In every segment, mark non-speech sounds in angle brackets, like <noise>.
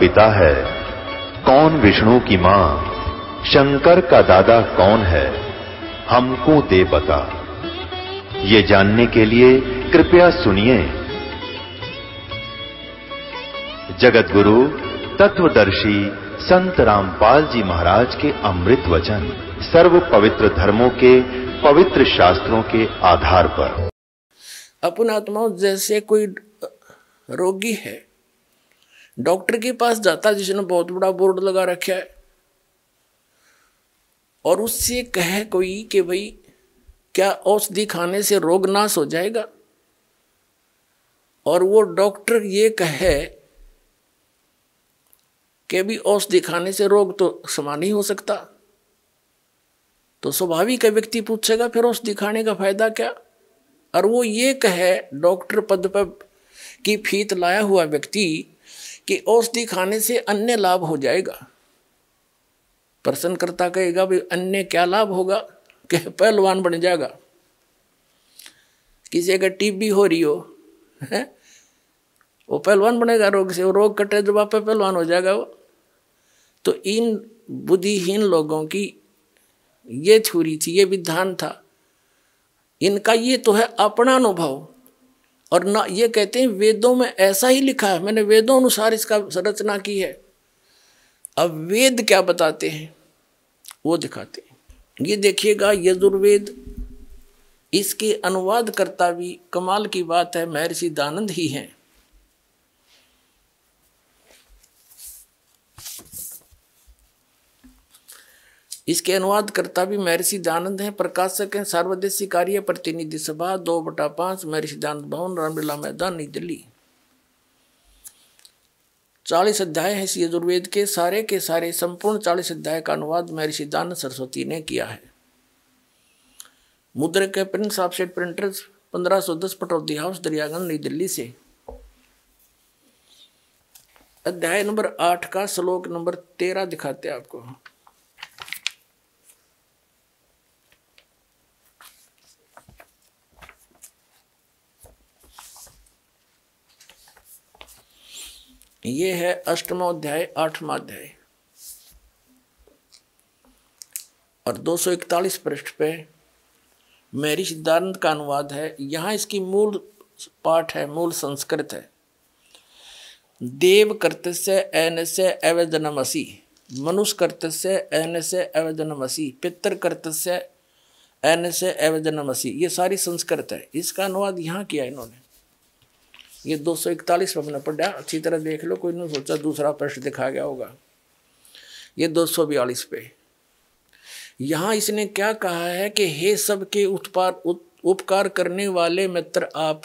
पिता है कौन विष्णु की मां शंकर का दादा कौन है हमको दे बता ये जानने के लिए कृपया सुनिए जगत गुरु तत्वदर्शी संत रामपाल जी महाराज के अमृत वचन सर्व पवित्र धर्मों के पवित्र शास्त्रों के आधार पर अपना आत्मा जैसे कोई रोगी है डॉक्टर के पास जाता जिसने बहुत बड़ा बोर्ड लगा रखा है और उससे कहे कोई कि भाई क्या औषधि खाने से रोग नाश हो जाएगा और वो डॉक्टर ये कहे कि भी औषधि खाने से रोग तो समान ही हो सकता तो स्वाभाविक व्यक्ति पूछेगा फिर औषधि खाने का फायदा क्या और वो ये कहे डॉक्टर पद पर की फीत लाया हुआ व्यक्ति कि औषधि खाने से अन्य लाभ हो जाएगा प्रसन्नकर्ता कहेगा भी अन्य क्या लाभ होगा कह पहलवान बन जाएगा किसी अगर टीबी हो रही हो है वो पहलवान बनेगा रोग से वो रोग कटे जब आप पहलवान हो जाएगा वो तो इन बुद्धिहीन लोगों की ये थ्योरी थी ये विधान था इनका ये तो है अपना अनुभव और ना ये कहते हैं वेदों में ऐसा ही लिखा है मैंने वेदों अनुसार इसका संरचना की है अब वेद क्या बताते हैं वो दिखाते हैं ये देखिएगा यजुर्वेद इसके अनुवाद करता भी कमाल की बात है महर्षि दानंद ही हैं इसके अनुवादकर्ता भी महर्षि दानंद हैं प्रकाशक हैं सार्वदेशी कार्य प्रतिनिधि सभा दो बटा पांच महर्षि दानंद भवन रामलीला मैदान नई दिल्ली चालीस अध्याय है श्री यजुर्वेद के सारे के सारे संपूर्ण चालीस अध्याय का अनुवाद महर्षि दानंद सरस्वती ने किया है मुद्रक है प्रिंस ऑफसेट प्रिंटर्स पंद्रह सौ दस पटौदी हाउस दरियागंज नई दिल्ली से अध्याय नंबर आठ का श्लोक नंबर तेरह दिखाते हैं आपको ये है अष्टमोध्याय अध्याय और 241 पृष्ठ पे मेरी सिद्धांत का अनुवाद है यहाँ इसकी मूल पाठ है मूल संस्कृत है देव कर्तस्य से एन से अवजनमसी मनुष्य कर्तस्य से एन से अवजनमसी पितर कर्तस्य से एन से अवजनमसी ये सारी संस्कृत है इसका अनुवाद यहाँ किया इन्होंने ये 241 अपना पढ़ा अच्छी तरह देख लो कोई नहीं सोचा दूसरा प्रश्न दिखा गया होगा ये 242 पे यहाँ इसने क्या कहा है कि हे सबके उत्पार उपकार करने वाले मित्र आप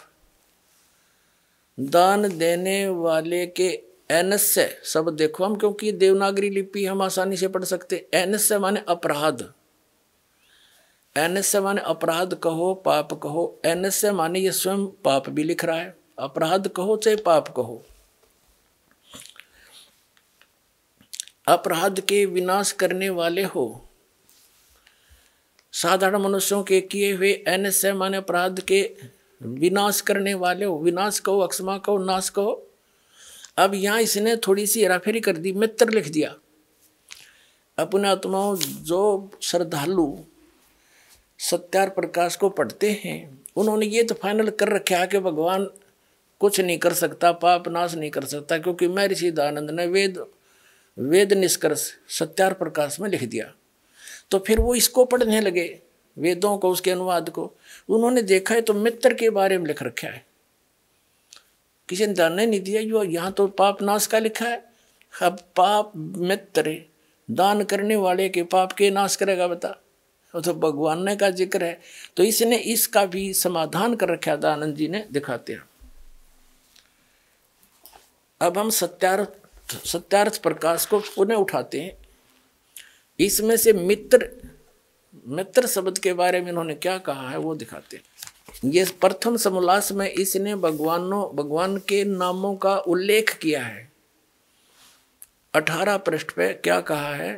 दान देने वाले के एनस्य सब देखो हम क्योंकि देवनागरी लिपि हम आसानी से पढ़ सकते एनस्य माने अपराध एनस्य माने अपराध कहो पाप कहो एनस्य माने ये स्वयं पाप भी लिख रहा है अपराध कहो चाहे पाप कहो अपराध के विनाश करने वाले हो साधारण मनुष्यों के किए हुए अन सामान्य अपराध के विनाश करने वाले हो विनाश कहो अक्षमा कहो नाश कहो अब यहाँ इसने थोड़ी सी हेराफेरी कर दी मित्र लिख दिया अपने आत्माओं जो श्रद्धालु सत्यार प्रकाश को पढ़ते हैं उन्होंने ये तो फाइनल कर रखा है कि भगवान कुछ नहीं कर सकता पाप नाश नहीं कर सकता क्योंकि ऋषि दानंद ने वेद वेद निष्कर्ष सत्यार प्रकाश में लिख दिया तो फिर वो इसको पढ़ने लगे वेदों को उसके अनुवाद को उन्होंने देखा है तो मित्र के बारे में लिख रखा है किसी ने दान नहीं दिया जो यहाँ तो पाप नाश का लिखा है अब पाप मित्र दान करने वाले के पाप के नाश करेगा बता तो भगवान ने का जिक्र है तो इसने इसका भी समाधान कर रखा आनंद जी ने दिखाते हैं अब हम सत्यार्थ सत्यार्थ प्रकाश को पुनः उठाते हैं इसमें से मित्र मित्र शब्द के बारे में इन्होंने क्या कहा है वो दिखाते हैं ये प्रथम समोल्लास में इसने भगवानों भगवान के नामों का उल्लेख किया है अठारह पृष्ठ पे क्या कहा है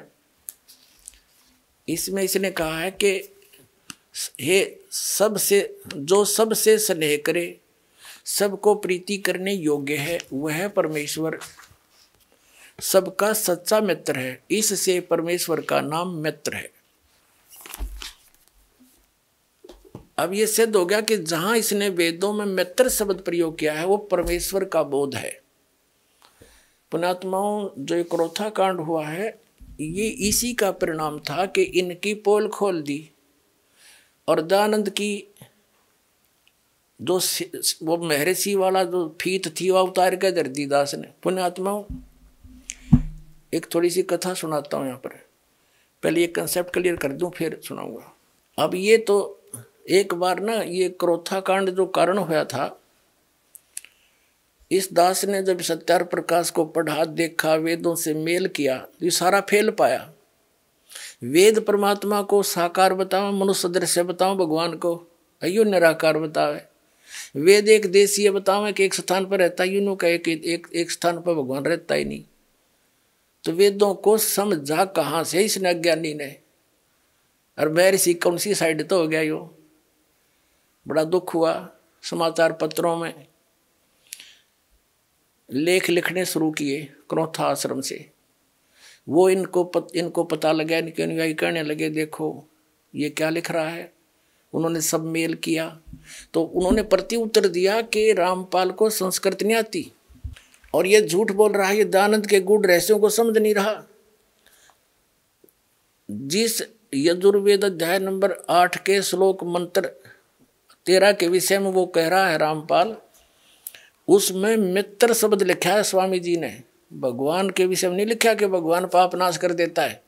इसमें इसने कहा है कि हे सबसे जो सबसे स्नेह करे सबको प्रीति करने योग्य है वह परमेश्वर सबका सच्चा मित्र है इससे परमेश्वर का नाम मित्र है अब यह सिद्ध हो गया कि जहां इसने वेदों में मित्र शब्द प्रयोग किया है वो परमेश्वर का बोध है पुणात्माओं जो क्रोथा कांड हुआ है ये इसी का परिणाम था कि इनकी पोल खोल दी और दानंद की जो वो महर्षि वाला जो फीत थी वह उतार के दर्दी दी दास ने आत्मा एक थोड़ी सी कथा सुनाता हूँ यहाँ पर पहले ये कंसेप्ट क्लियर कर दूँ फिर सुनाऊंगा अब ये तो एक बार ना ये क्रोथा कांड जो कारण हुआ था इस दास ने जब सत्यार प्रकाश को पढ़ा देखा वेदों से मेल किया तो सारा फेल पाया वेद परमात्मा को साकार बताओ मनुष्य दृश्य बताओ भगवान को अयो निराकार बतावे वेद एक देशीय बतावे कि एक स्थान पर रहता है यूनो का एक एक, एक स्थान पर भगवान रहता ही नहीं तो वेदों को समझा कहाँ से इसने अज्ञानी ने और मैं ऋषि कौन सी साइड तो हो गया यो बड़ा दुख हुआ समाचार पत्रों में लेख लिखने शुरू किए क्रोथा आश्रम से वो इनको पत, इनको पता लगे इनके अनुयायी कहने लगे देखो ये क्या लिख रहा है उन्होंने सब मेल किया तो उन्होंने प्रति उत्तर दिया कि रामपाल को संस्कृत नहीं आती और ये झूठ बोल रहा है ये दानंद के गुड रहस्यों को समझ नहीं रहा जिस यजुर्वेद अध्याय नंबर आठ के श्लोक मंत्र तेरह के विषय में वो कह रहा है रामपाल उसमें मित्र शब्द लिखा है स्वामी जी ने भगवान के विषय में नहीं लिखा कि भगवान पाप नाश कर देता है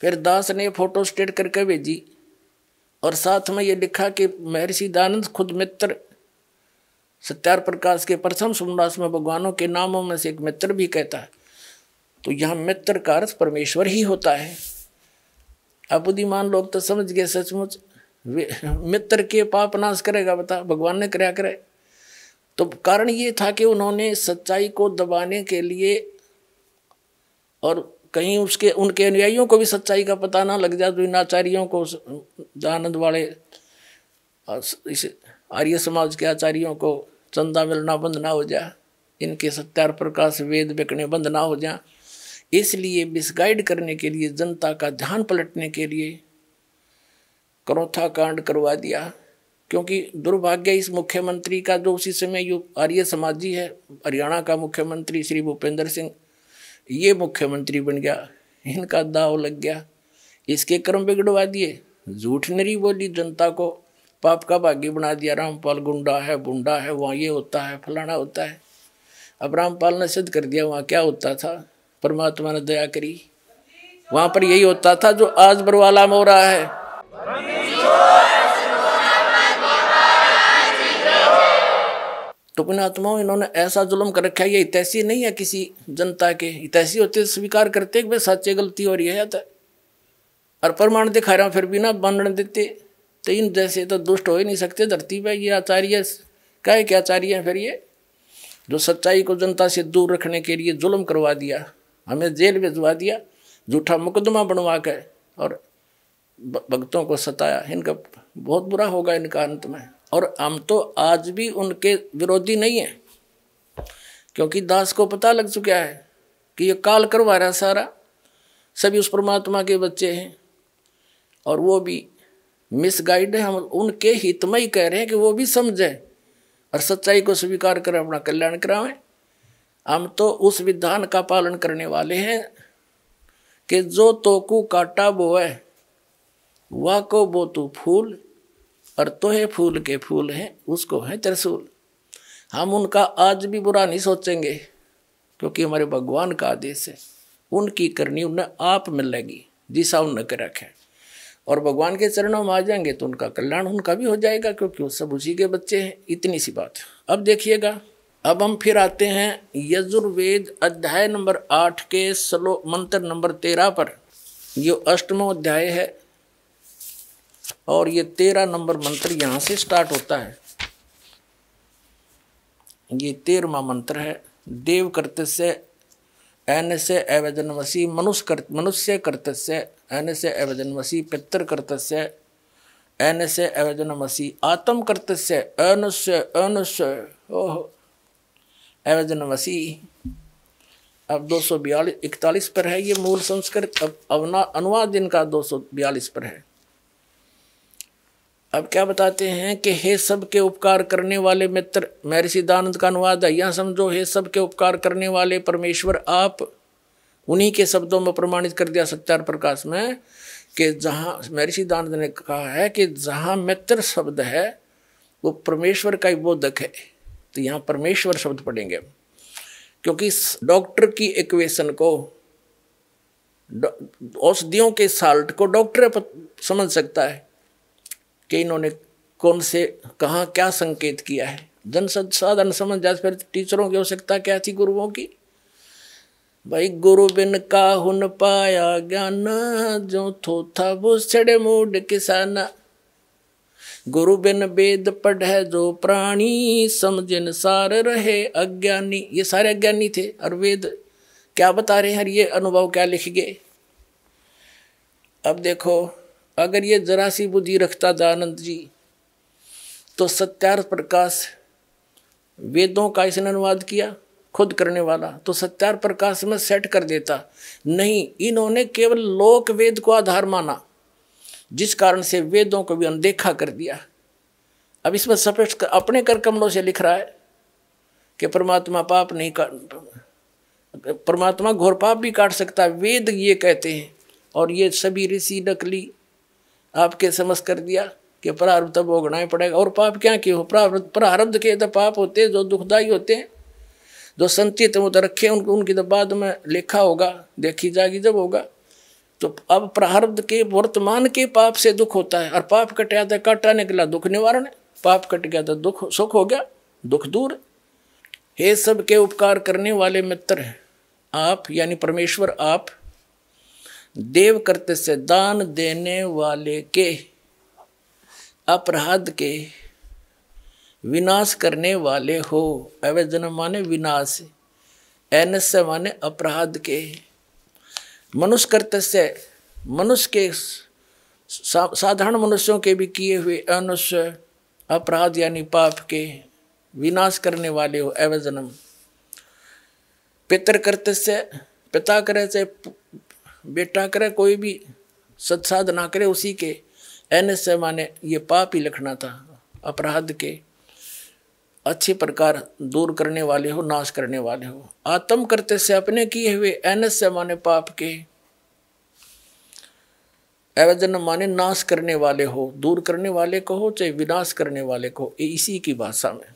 फिर दास ने फोटो स्टेट करके भेजी और साथ में ये लिखा कि महर्षि दानंद खुद मित्र सत्यार प्रकाश के प्रथम सुमरास में भगवानों के नामों में से एक मित्र भी कहता है तो यहाँ मित्र का अर्थ परमेश्वर ही होता है अब बुद्धिमान लोग तो समझ गए सचमुच मित्र के पाप नाश करेगा बता भगवान ने क्या करे तो कारण ये था कि उन्होंने सच्चाई को दबाने के लिए और कहीं उसके उनके अनुयायियों को भी सच्चाई का पता ना लग जाए तो इन आचार्यों को आनंद वाले इस आर्य समाज के आचार्यों को चंदा मिलना बंद ना हो जाए इनके सत्यार प्रकाश वेद बिकने बंद ना हो जाए इसलिए मिसगाइड करने के लिए जनता का ध्यान पलटने के लिए क्रोथा कांड करवा दिया क्योंकि दुर्भाग्य इस मुख्यमंत्री का जो उसी समय यु आर्य समाजी है हरियाणा का मुख्यमंत्री श्री भूपेंद्र सिंह ये मुख्यमंत्री बन गया इनका दाव लग गया इसके क्रम बिगड़वा दिए झूठ नरी बोली जनता को पाप का भागी बना दिया रामपाल गुंडा है बुंडा है वहाँ ये होता है फलाना होता है अब रामपाल ने सिद्ध कर दिया वहाँ क्या होता था परमात्मा ने दया करी वहाँ पर यही होता था जो आज बरवाला में हो रहा है तो अपने आत्माओं इन्होंने ऐसा जुल्म कर रखा है ये हितैसी नहीं है किसी जनता के हितैसी होते स्वीकार करते कि भाई सच्चे गलती हो रही है तो और प्रमाण दिखा रहा हूँ फिर भी ना देते तो इन जैसे तो दुष्ट हो ही नहीं सकते धरती पर ये आचार्य कहे के आचार्य फिर ये जो सच्चाई को जनता से दूर रखने के लिए जुल्म करवा दिया हमें जेल भिजवा दिया झूठा मुकदमा बनवा कर और भक्तों को सताया इनका बहुत बुरा होगा इनका अंत में और हम तो आज भी उनके विरोधी नहीं हैं क्योंकि दास को पता लग चुका है कि ये काल करवा रहा सारा सभी उस परमात्मा के बच्चे हैं और वो भी मिसगाइड है हम उनके हित में ही कह रहे हैं कि वो भी समझें और सच्चाई को स्वीकार करें अपना कल्याण करावें हम तो उस विधान का पालन करने वाले हैं कि जो तोकू काटा बोए वह को बो तू फूल और तोहे फूल के फूल हैं उसको है त्रिशूल हम उनका आज भी बुरा नहीं सोचेंगे क्योंकि हमारे भगवान का आदेश है उनकी करनी उन्हें आप मिलेगी जिसा उन कर रखे और भगवान के चरणों में आ जाएंगे तो उनका कल्याण उनका भी हो जाएगा क्योंकि वो सब उसी के बच्चे हैं इतनी सी बात अब देखिएगा अब हम फिर आते हैं यजुर्वेद अध्याय नंबर आठ के स्लो मंत्र नंबर तेरह पर जो अष्टमो अध्याय है और ये तेरह नंबर मंत्र यहाँ से स्टार्ट होता है ये तेरहवा मंत्र है देव कर्तस्य एन से एवजन वसी मनुष्य कर मनुष्य कर्तस्य एन से एवजन वसी पितर करते एन से एवजन वसी आत्म कर्तस्य अनुष्य अनुष्य ओह एवजन वसी अब दो सौ बयालीस इकतालीस पर है ये मूल संस्कृत अब अवना अनुवाद इनका दो सौ बयालीस पर है अब क्या बताते हैं कि हे सब के उपकार करने वाले मित्र महर्षि दानंद का अनुवाद है यहाँ समझो हे सब के उपकार करने वाले परमेश्वर आप उन्हीं के शब्दों में प्रमाणित कर दिया सत्यार प्रकाश में कि जहाँ महर्षि दानंद ने कहा है कि जहाँ मित्र शब्द है वो परमेश्वर का ही बोधक है तो यहाँ परमेश्वर शब्द पढ़ेंगे क्योंकि डॉक्टर की इक्वेशन को औषधियों के साल्ट को डॉक्टर समझ सकता है कि इन्होंने कौन से कहाँ क्या संकेत किया है जन साधन समझ जाते फिर टीचरों की आवश्यकता क्या थी गुरुओं की भाई गुरु बिन का हुन पाया ज्ञान जो था वो छड़े मूड किसान गुरु बिन वेद पढ़े जो प्राणी समझिन सार रहे अज्ञानी ये सारे अज्ञानी थे और वेद क्या बता रहे हैं ये अनुभव क्या लिख गए अब देखो अगर ये जरा सी बुद्धि रखता दयानंद जी तो सत्यार्थ प्रकाश वेदों का इसने अनुवाद किया खुद करने वाला तो सत्यार प्रकाश में सेट कर देता नहीं इन्होंने केवल लोक वेद को आधार माना जिस कारण से वेदों को भी अनदेखा कर दिया अब इसमें स्पष्ट कर, अपने कर कमलों से लिख रहा है कि परमात्मा पाप नहीं काट परमात्मा घोर पाप भी काट सकता वेद ये कहते हैं और ये सभी ऋषि नकली आपके समझ कर दिया कि प्रारब्ध भोगना ही पड़ेगा और पाप क्या क्यों हो प्रारब्ध प्रारब्ध के तो पाप होते जो दुखदायी होते हैं जो संचित वो तो रखे उनको उनकी तो बाद में लिखा होगा देखी जाएगी जब होगा तो अब प्रारब्ध के वर्तमान के पाप से दुख होता है और पाप गया तो काटा निकला दुख निवारण पाप कट गया तो दुख सुख हो गया दुख दूर हे सब के उपकार करने वाले मित्र हैं आप यानी परमेश्वर आप देव करते से दान देने वाले के अपराध के विनाश करने वाले हो अवेदन माने विनाश एनस माने अपराध के मनुष्य करते से मनुष्य के सा, साधारण मनुष्यों के भी किए हुए अनुष्य अपराध यानी पाप के विनाश करने वाले हो एवजनम पितर करते से पिता करे से बेटा करे कोई भी सत्साध ना करे उसी के एन से माने ये पाप ही लिखना था अपराध के अच्छे प्रकार दूर करने वाले हो नाश करने वाले हो आत्म करते से अपने किए हुए एन से माने पाप के एवजन माने नाश करने वाले हो दूर करने वाले को हो चाहे विनाश करने वाले को इसी की भाषा में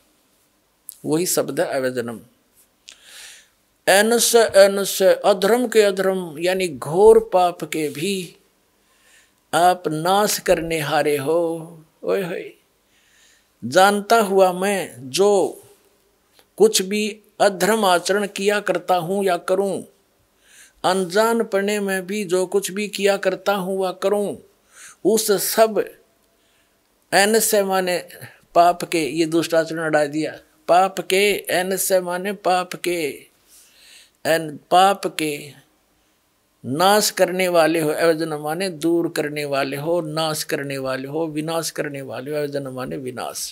वही शब्द है अवजनम एनस एनस अधर्म के अधर्म यानी घोर पाप के भी आप नाश करने हारे हो ओए होए जानता हुआ मैं जो कुछ भी अधर्म आचरण किया करता हूँ या करूँ अनजान पढ़ने में भी जो कुछ भी किया करता हूँ वह करूँ उस सब एन से माने पाप के ये दुष्टाचरण अड़ा दिया पाप के एन से माने पाप के पाप के नाश करने वाले हो एवजन माने दूर करने वाले हो नाश करने वाले हो विनाश करने वाले हो अवजन माने विनाश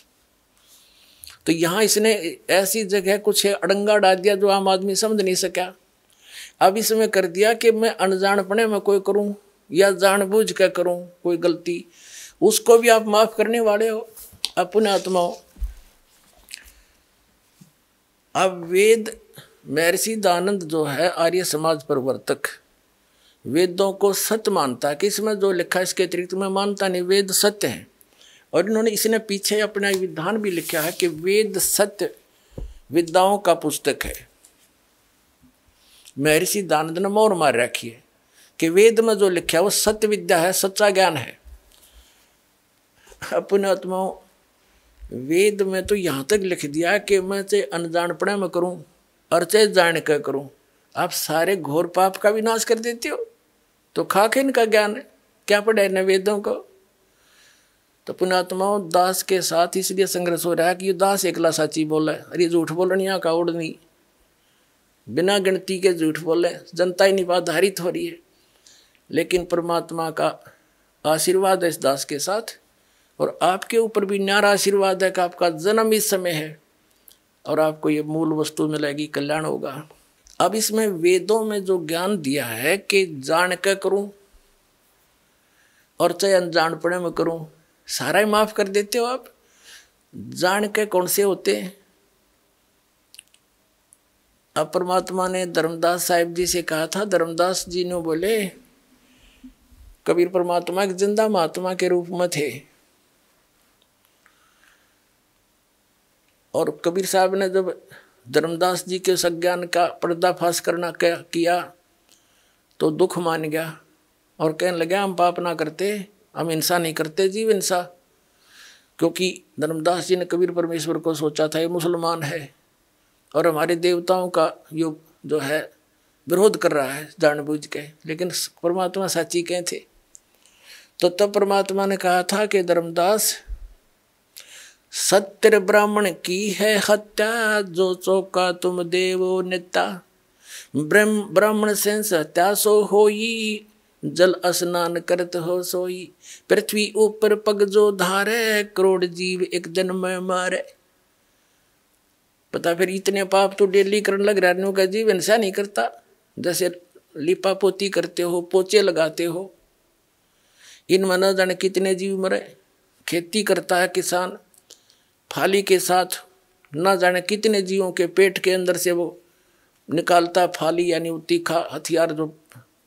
तो यहाँ इसने ऐसी जगह कुछ अड़ंगा डाल दिया जो आम आदमी समझ नहीं सका अब इसमें कर दिया कि मैं अनजानपने में कोई करूँ या जानबूझ कर करूँ कोई गलती उसको भी आप माफ करने वाले हो अपने आत्मा हो अब वेद महर्षि दानंद जो है आर्य समाज प्रवर्तक वेदों को सत्य मानता है कि इसमें जो लिखा है इसके अतिरिक्त में मानता नहीं वेद सत्य है और इन्होंने इसने पीछे अपना विधान भी लिखा है कि वेद सत्य विद्याओं का पुस्तक है महर्षि दानंद ने मोर मार रखी है कि वेद में जो लिखा है वो सत्य विद्या है सच्चा ज्ञान है अपने आत्माओं वेद में तो यहाँ तक लिख दिया कि मैं से पढ़ा में करूँ और चेत जाने कह आप सारे घोर पाप का विनाश कर देते हो तो खाक इनका ज्ञान है क्या पढ़े नवेदों को तो पुणात्माओं दास के साथ इसलिए संघर्ष हो रहा है कि ये दास एकला साची बोला है अरे झूठ बोलने यहाँ का उड़ नहीं बिना गिनती के झूठ बोले जनता ही निपात हो रही है लेकिन परमात्मा का आशीर्वाद है इस दास के साथ और आपके ऊपर भी न्यारा आशीर्वाद है कि आपका जन्म इस समय है और आपको ये मूल वस्तु मिलेगी कल्याण होगा अब इसमें वेदों में जो ज्ञान दिया है कि जान के करूं और चाहे अनजानपने में करूं सारा ही माफ कर देते हो आप जान के कौन से होते अब परमात्मा ने धर्मदास साहिब जी से कहा था धर्मदास जी ने बोले कबीर परमात्मा एक जिंदा महात्मा के रूप में थे और कबीर साहब ने जब धर्मदास जी के संज्ञान का पर्दाफाश करना किया तो दुख मान गया और कहने लगे हम पाप ना करते हम हिंसा नहीं करते जीव हिंसा क्योंकि धर्मदास जी ने कबीर परमेश्वर को सोचा था ये मुसलमान है और हमारे देवताओं का यो जो है विरोध कर रहा है जानबूझ के लेकिन परमात्मा साची कहे थे तो तब परमात्मा ने कहा था कि धर्मदास सत्य ब्राह्मण की है हत्या जो चौका तुम देवो नेता ब्राह्मण सेंस हत्या सो हो जल स्नान करत हो सोई पृथ्वी ऊपर पग जो धारे करोड़ जीव एक दिन में मारे पता फिर इतने पाप तो डेली करने लग रहा का जीवन सह नहीं करता जैसे लिपा पोती करते हो पोचे लगाते हो इन मनोजन कितने जीव मरे खेती करता है किसान फाली के साथ ना जाने कितने जीवों के पेट के अंदर से वो निकालता फाली यानी वो तीखा हथियार जो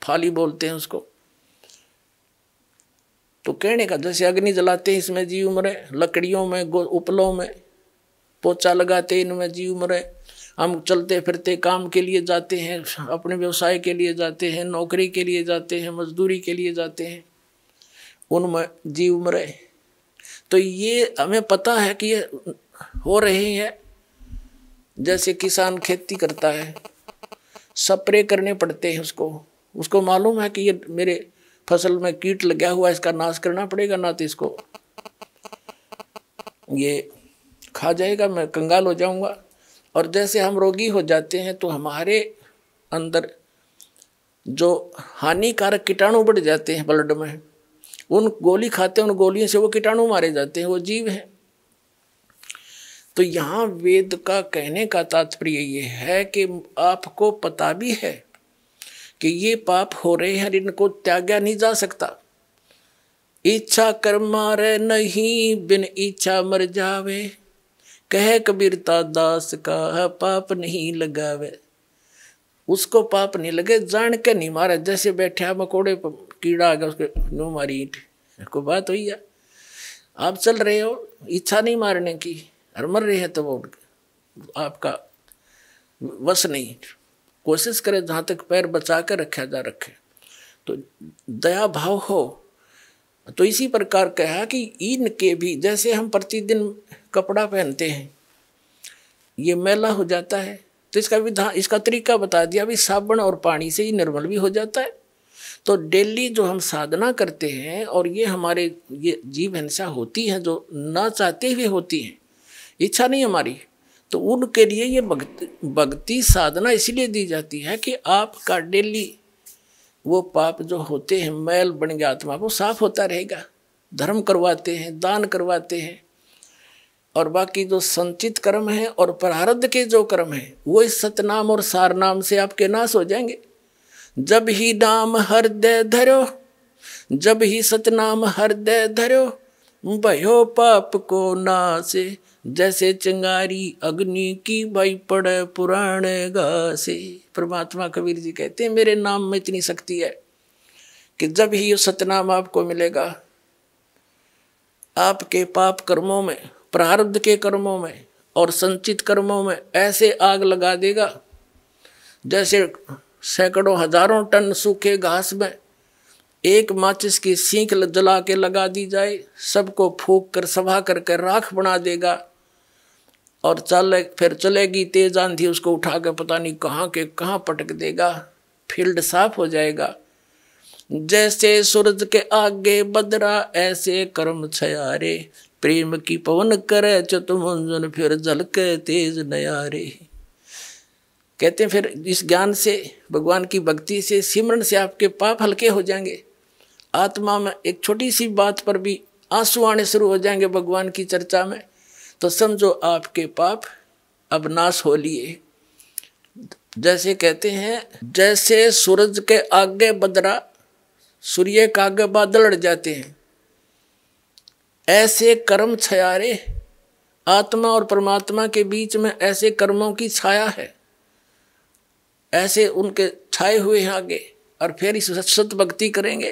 फाली बोलते हैं उसको तो कहने का जैसे अग्नि जलाते हैं इसमें जीव मरे लकड़ियों में उपलों में पोचा लगाते इनमें जीव मरे हम चलते फिरते काम के लिए जाते हैं अपने व्यवसाय के लिए जाते हैं नौकरी के लिए जाते हैं मजदूरी के लिए जाते हैं उनमें जीव मरे तो ये हमें पता है कि ये हो रही है जैसे किसान खेती करता है स्प्रे करने पड़ते हैं उसको उसको मालूम है कि ये मेरे फसल में कीट लगा हुआ इसका नाश करना पड़ेगा ना तो इसको ये खा जाएगा मैं कंगाल हो जाऊंगा और जैसे हम रोगी हो जाते हैं तो हमारे अंदर जो हानिकारक कीटाणु बढ़ जाते हैं ब्लड में उन गोली खाते हैं उन गोलियों से वो कीटाणु मारे जाते हैं वो जीव है तो यहाँ वेद का कहने का तात्पर्य ये है कि आपको पता भी है कि ये पाप हो रहे हैं इनको त्यागा नहीं जा सकता इच्छा कर मारे नहीं बिन इच्छा मर जावे कह कबीरता दास का पाप नहीं लगावे उसको पाप नहीं लगे जान के नहीं मारे जैसे बैठे मकोड़े पर कीड़ा आ गया उसके नो मारी ईट को बात हुई है आप चल रहे हो इच्छा नहीं मारने की हर मर रहे हैं तो वो आपका बस नहीं कोशिश करें जहाँ तक पैर बचा कर रखा जा रखे तो दया भाव हो तो इसी प्रकार कहा कि इन के भी जैसे हम प्रतिदिन कपड़ा पहनते हैं ये मैला हो जाता है तो इसका विधान इसका तरीका बता दिया भी साबुन और पानी से ही निर्मल भी हो जाता है तो डेली जो हम साधना करते हैं और ये हमारे ये जीव हिंसा होती है जो ना चाहते हुए होती हैं इच्छा नहीं हमारी तो उनके लिए ये भक्ति भक्ति साधना इसलिए दी जाती है कि आपका डेली वो पाप जो होते हैं मैल बन गया आत्मा वो साफ होता रहेगा धर्म करवाते हैं दान करवाते हैं और बाकी जो संचित कर्म है और प्रारब्ध के जो कर्म है वो इस सतनाम और सारनाम से आपके नाश हो जाएंगे जब ही नाम हृदय धरो जब ही सतनाम हृदय धरो भयो पाप को नासे जैसे चिंगारी अग्नि की भाई पड़े पुराण गासे परमात्मा कबीर जी कहते हैं मेरे नाम में इतनी शक्ति है कि जब ही ये सतनाम आपको मिलेगा आपके पाप कर्मों में प्रारब्ध के कर्मों में और संचित कर्मों में ऐसे आग लगा देगा जैसे सैकड़ों हजारों टन सूखे घास में एक माचिस की सीख जला के लगा दी जाए सबको फूक कर सभा करके राख बना देगा और चले फिर चलेगी तेज आंधी उसको उठा के पता नहीं कहाँ के कहाँ पटक देगा फील्ड साफ हो जाएगा जैसे सूरज के आगे बदरा ऐसे कर्म छयारे प्रेम की पवन करे चतुमुंजन फिर के तेज नयारे कहते हैं फिर इस ज्ञान से भगवान की भक्ति से सिमरण से आपके पाप हल्के हो जाएंगे आत्मा में एक छोटी सी बात पर भी आंसू आने शुरू हो जाएंगे भगवान की चर्चा में तो समझो आपके पाप अब नाश हो लिए जैसे कहते हैं जैसे सूरज के आगे बदरा सूर्य का आगे बादल अड़ जाते हैं ऐसे कर्म छयारे आत्मा और परमात्मा के बीच में ऐसे कर्मों की छाया है ऐसे उनके छाए हुए हैं आगे और फिर इस सत भक्ति करेंगे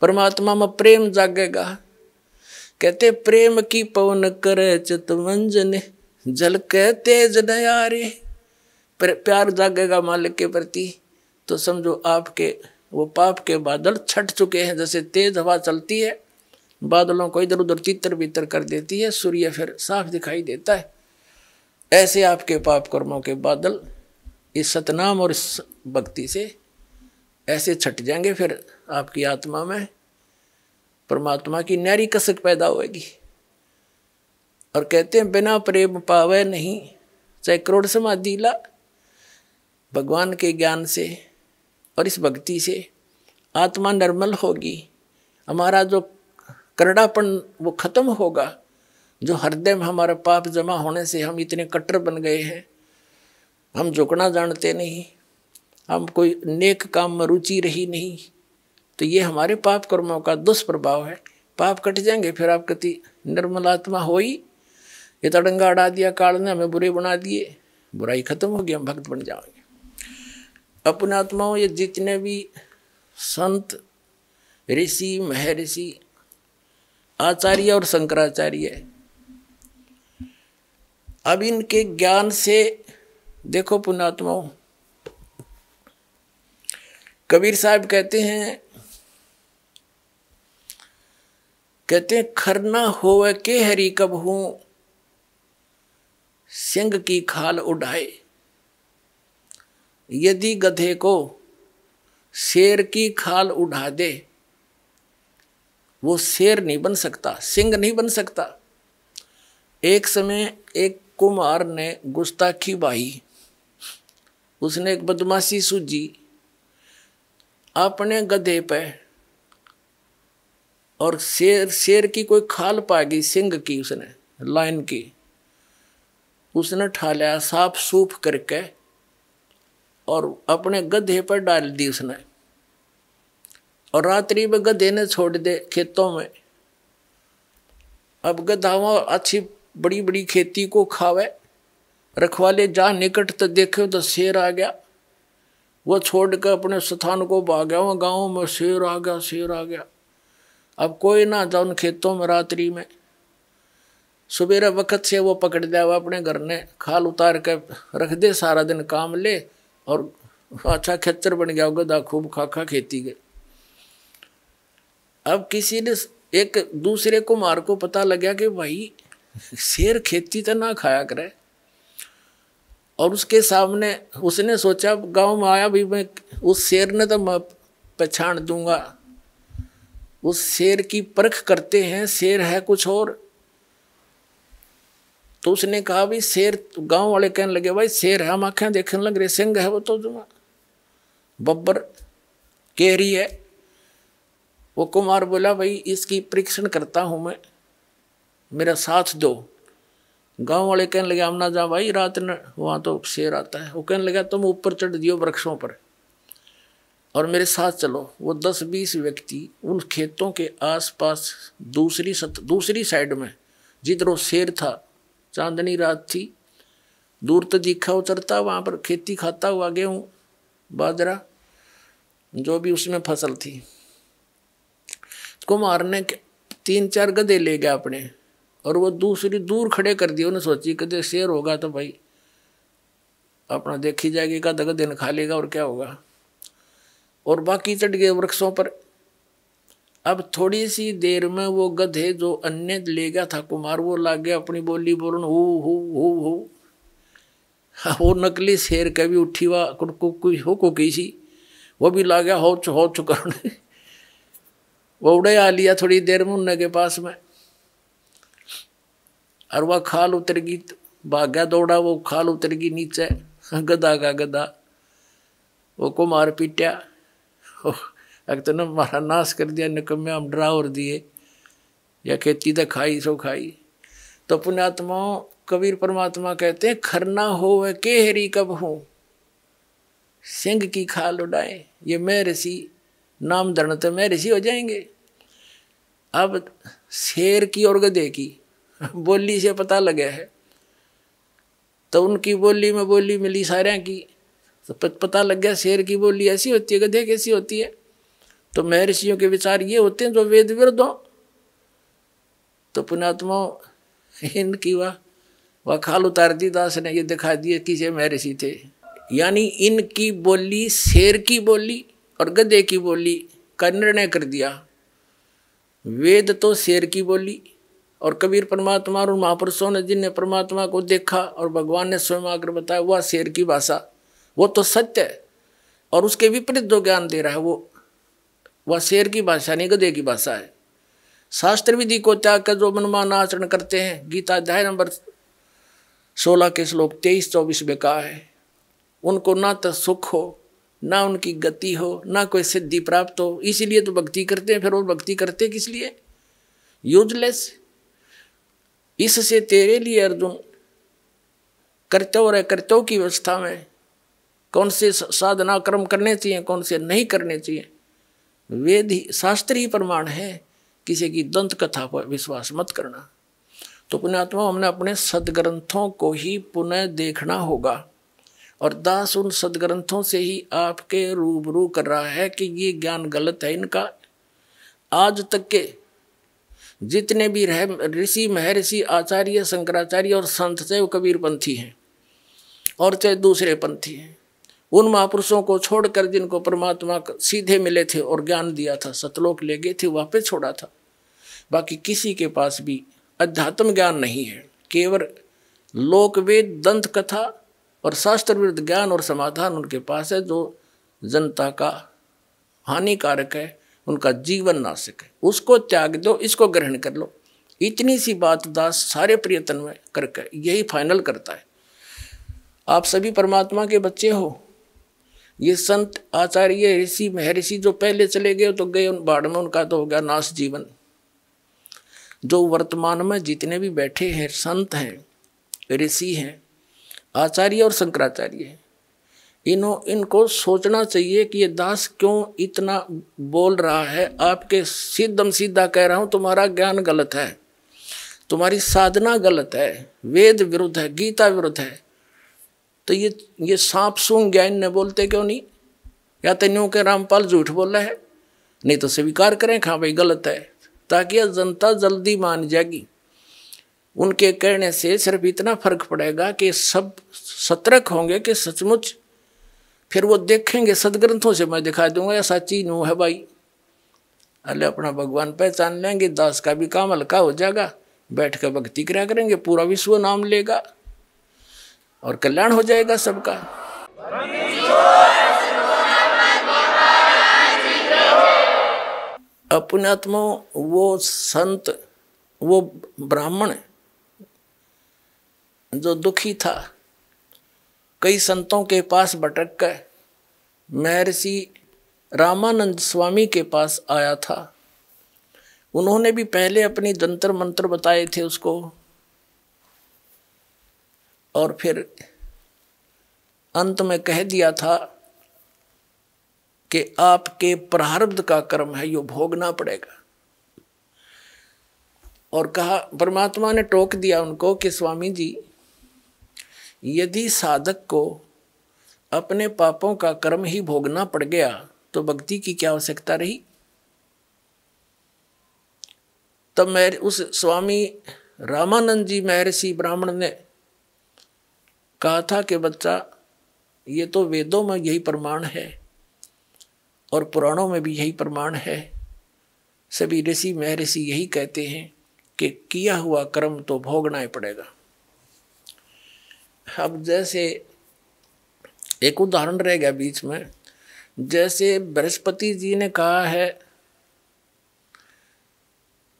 परमात्मा में प्रेम जागेगा कहते प्रेम की पवन कर चतमंजन जल के तेज नया रे प्यार जागेगा मालिक के प्रति तो समझो आपके वो पाप के बादल छट चुके हैं जैसे तेज हवा चलती है बादलों को इधर उधर तितर बितर कर देती है सूर्य फिर साफ दिखाई देता है ऐसे आपके पाप कर्मों के बादल इस सतनाम और इस भक्ति से ऐसे छट जाएंगे फिर आपकी आत्मा में परमात्मा की नैरी कसक पैदा होगी और कहते हैं बिना प्रेम पावे नहीं चाहे करोड़ समाधि ला भगवान के ज्ञान से और इस भक्ति से आत्मा निर्मल होगी हमारा जो करड़ापन वो खत्म होगा जो हृदय में हमारा पाप जमा होने से हम इतने कट्टर बन गए हैं हम झुकना जानते नहीं हम कोई नेक काम में रुचि रही नहीं तो ये हमारे पाप कर्मों का दुष्प्रभाव है पाप कट जाएंगे फिर आप कति निर्मलात्मा हो ही ये तड़ंगा तो अड़ा दिया काल ने हमें बुरे बना दिए बुराई खत्म होगी हम भक्त बन जाओगे अपने आत्माओं ये जितने भी संत ऋषि महर्षि आचार्य और शंकराचार्य अब इनके ज्ञान से देखो पुणात्मा कबीर साहब कहते हैं कहते हैं खरना हो के हरी कब हूं सिंह की खाल उड़ाए यदि गधे को शेर की खाल उड़ा दे वो शेर नहीं बन सकता सिंह नहीं बन सकता एक समय एक कुमार ने गुस्ताखी बाही उसने एक बदमाशी सूझी अपने गधे पे और शेर शेर की कोई खाल पागी सिंह की उसने लाइन की उसने ठा लिया साफ सूफ करके और अपने गधे पर डाल दी उसने और रात्रि में गधे ने छोड़ दे खेतों में अब गधावा अच्छी बड़ी बड़ी खेती को खावे रखवाले जा निकट तो देखे तो शेर आ गया वो छोड़ कर अपने स्थान को भाग गया वो गाँव में शेर आ गया शेर आ गया अब कोई ना जा उन खेतों में रात्रि में सबेरे वक्त से वो पकड़ दिया हुआ अपने घर ने खाल उतार कर रख दे सारा दिन काम ले और अच्छा खेतर बन गया गधा खूब खाखा खेती के अब किसी ने एक दूसरे कुमार को पता लग गया कि भाई शेर खेती तो ना खाया करे और उसके सामने उसने सोचा गांव में आया भी मैं उस शेर ने तो मैं पहचान दूंगा उस शेर की परख करते हैं शेर है कुछ और तो उसने कहा भाई शेर गांव वाले कहने लगे भाई शेर है हम आख्या देखने लग रहे सिंह है वो तो बब्बर केहरी है वो कुमार बोला भाई इसकी परीक्षण करता हूँ मैं मेरा साथ दो गांव वाले कहने लगे हम ना जा भाई रात न वहाँ तो शेर आता है वो कहने लगा तुम ऊपर चढ़ दियो वृक्षों पर और मेरे साथ चलो वो दस बीस व्यक्ति उन खेतों के आसपास दूसरी सत दूसरी साइड में जिधर शेर था चांदनी रात थी दूर तो दिखा उतरता वहाँ पर खेती खाता हुआ गेहूँ बाजरा जो भी उसमें फसल थी कुमार ने के तीन चार गधे ले गया अपने और वो दूसरी दूर खड़े कर दिए उन्हें सोची कि शेर होगा तो भाई अपना देखी जाएगी का दगा दिन खा लेगा और क्या होगा और बाकी चढ़ गए वृक्षों पर अब थोड़ी सी देर में वो गधे जो अन्य ले गया था कुमार वो लाग गया अपनी बोली बोलन हो हो हो हो वो नकली शेर के भी उठी हुआ कुकी हो कुकी सी वो भी ला गया हो चु हो चुका वो उड़े आ लिया थोड़ी देर में उन्ने के पास में और वह खाल उतरगी भाग्या दौड़ा वो खाल उतरगी नीचे गदा का गदा वो को मार पीटा अगर तो ना मारा नाश कर दिया निकम्या हम डरा और दिए या खेती तो खाई सो खाई तो पुण्यात्माओं कबीर परमात्मा कहते हैं खरना हो वह के कब हूँ सिंह की खाल उड़ाए ये मैं ऋषि नाम धरण तो मैं ऋषि हो जाएंगे अब शेर की और गधे की बोली से पता लगे है तो उनकी बोली में बोली मिली सारे की तो पता लग गया शेर की बोली ऐसी होती है गधे कैसी होती है तो महर्षियों के विचार ये होते हैं जो वेद विरुद्ध हों तो पुणात्मा इनकी वाह वह खाल उतार दी दास ने ये दिखा दिए कि ये महर्षि थे यानी इनकी बोली शेर की बोली और गधे की बोली का निर्णय कर दिया वेद तो शेर की बोली और कबीर परमात्मा और महापुरुषों ने जिनने परमात्मा को देखा और भगवान ने स्वयं आकर बताया वह शेर की भाषा वो तो सत्य है और उसके विपरीत जो ज्ञान दे रहा है वो वह शेर की भाषा नहीं गधे की भाषा है शास्त्र विधि को त्याग कर जो मनमान आचरण करते हैं गीता अध्याय नंबर सोलह के श्लोक तेईस चौबीस में कहा है उनको ना तो सुख हो ना उनकी गति हो ना कोई सिद्धि प्राप्त हो इसीलिए तो भक्ति करते हैं फिर वो भक्ति करते किस लिए यूजलेस इससे तेरे लिए अर्जुन कर्तव्य और कर्तव्य की व्यवस्था में कौन से साधना कर्म करने चाहिए कौन से नहीं करने चाहिए वेद ही शास्त्रीय प्रमाण है किसी की दंत कथा पर विश्वास मत करना तो पुण्यात्मा हमने अपने सदग्रंथों को ही पुनः देखना होगा और दास उन सदग्रंथों से ही आपके रूबरू कर रहा है कि ये ज्ञान गलत है इनका आज तक के जितने भी रह ऋषि महर्षि आचार्य शंकराचार्य और संत थे वो कबीरपंथी हैं और चाहे दूसरे पंथी हैं उन महापुरुषों को छोड़कर जिनको परमात्मा सीधे मिले थे और ज्ञान दिया था सतलोक ले गए थे वापस छोड़ा था बाकी किसी के पास भी अध्यात्म ज्ञान नहीं है केवल लोकवेद दंत कथा और शास्त्र विरुद्ध ज्ञान और समाधान उनके पास है जो जनता का हानिकारक है उनका जीवन नासिक है उसको त्याग दो इसको ग्रहण कर लो इतनी सी बात दास सारे प्रयत्न में करके यही फाइनल करता है आप सभी परमात्मा के बच्चे हो ये संत आचार्य ऋषि महर्षि जो पहले चले गए तो गए उन बाढ़ में उनका तो हो गया नाश जीवन जो वर्तमान में जितने भी बैठे हैं संत हैं ऋषि हैं आचार्य और शंकराचार्य हैं इन्हों इनको सोचना चाहिए कि ये दास क्यों इतना बोल रहा है आपके सीधम सीधा कह रहा हूँ तुम्हारा ज्ञान गलत है तुम्हारी साधना गलत है वेद विरुद्ध है गीता विरुद्ध है तो ये ये सांप सूंग ज्ञान ने बोलते क्यों नहीं या तो न्यू के रामपाल झूठ बोल रहा है नहीं तो स्वीकार करें हाँ भाई गलत है ताकि यह जनता जल्दी मान जाएगी उनके कहने से सिर्फ इतना फर्क पड़ेगा कि सब सतर्क होंगे कि सचमुच फिर वो देखेंगे सदग्रंथों से मैं दिखा दूंगा या साची नू है भाई अरे अपना भगवान पहचान लेंगे दास का भी काम हल्का हो जाएगा बैठ कर भक्ति क्रिया करेंगे पूरा विश्व नाम लेगा और कल्याण हो जाएगा सबका अपने आत्मा वो संत वो ब्राह्मण जो दुखी था कई संतों के पास भटक कर महर्षि रामानंद स्वामी के पास आया था उन्होंने भी पहले अपनी जंतर मंत्र बताए थे उसको और फिर अंत में कह दिया था कि आपके प्रारब्ध का कर्म है यो भोगना पड़ेगा और कहा परमात्मा ने टोक दिया उनको कि स्वामी जी यदि साधक को अपने पापों का कर्म ही भोगना पड़ गया तो भक्ति की क्या आवश्यकता रही तब मैं उस स्वामी रामानंद जी महर्षि ब्राह्मण ने कहा था कि बच्चा ये तो वेदों में यही प्रमाण है और पुराणों में भी यही प्रमाण है सभी ऋषि महर्षि यही कहते हैं कि किया हुआ कर्म तो भोगना ही पड़ेगा अब जैसे एक उदाहरण रह गया बीच में जैसे बृहस्पति जी ने कहा है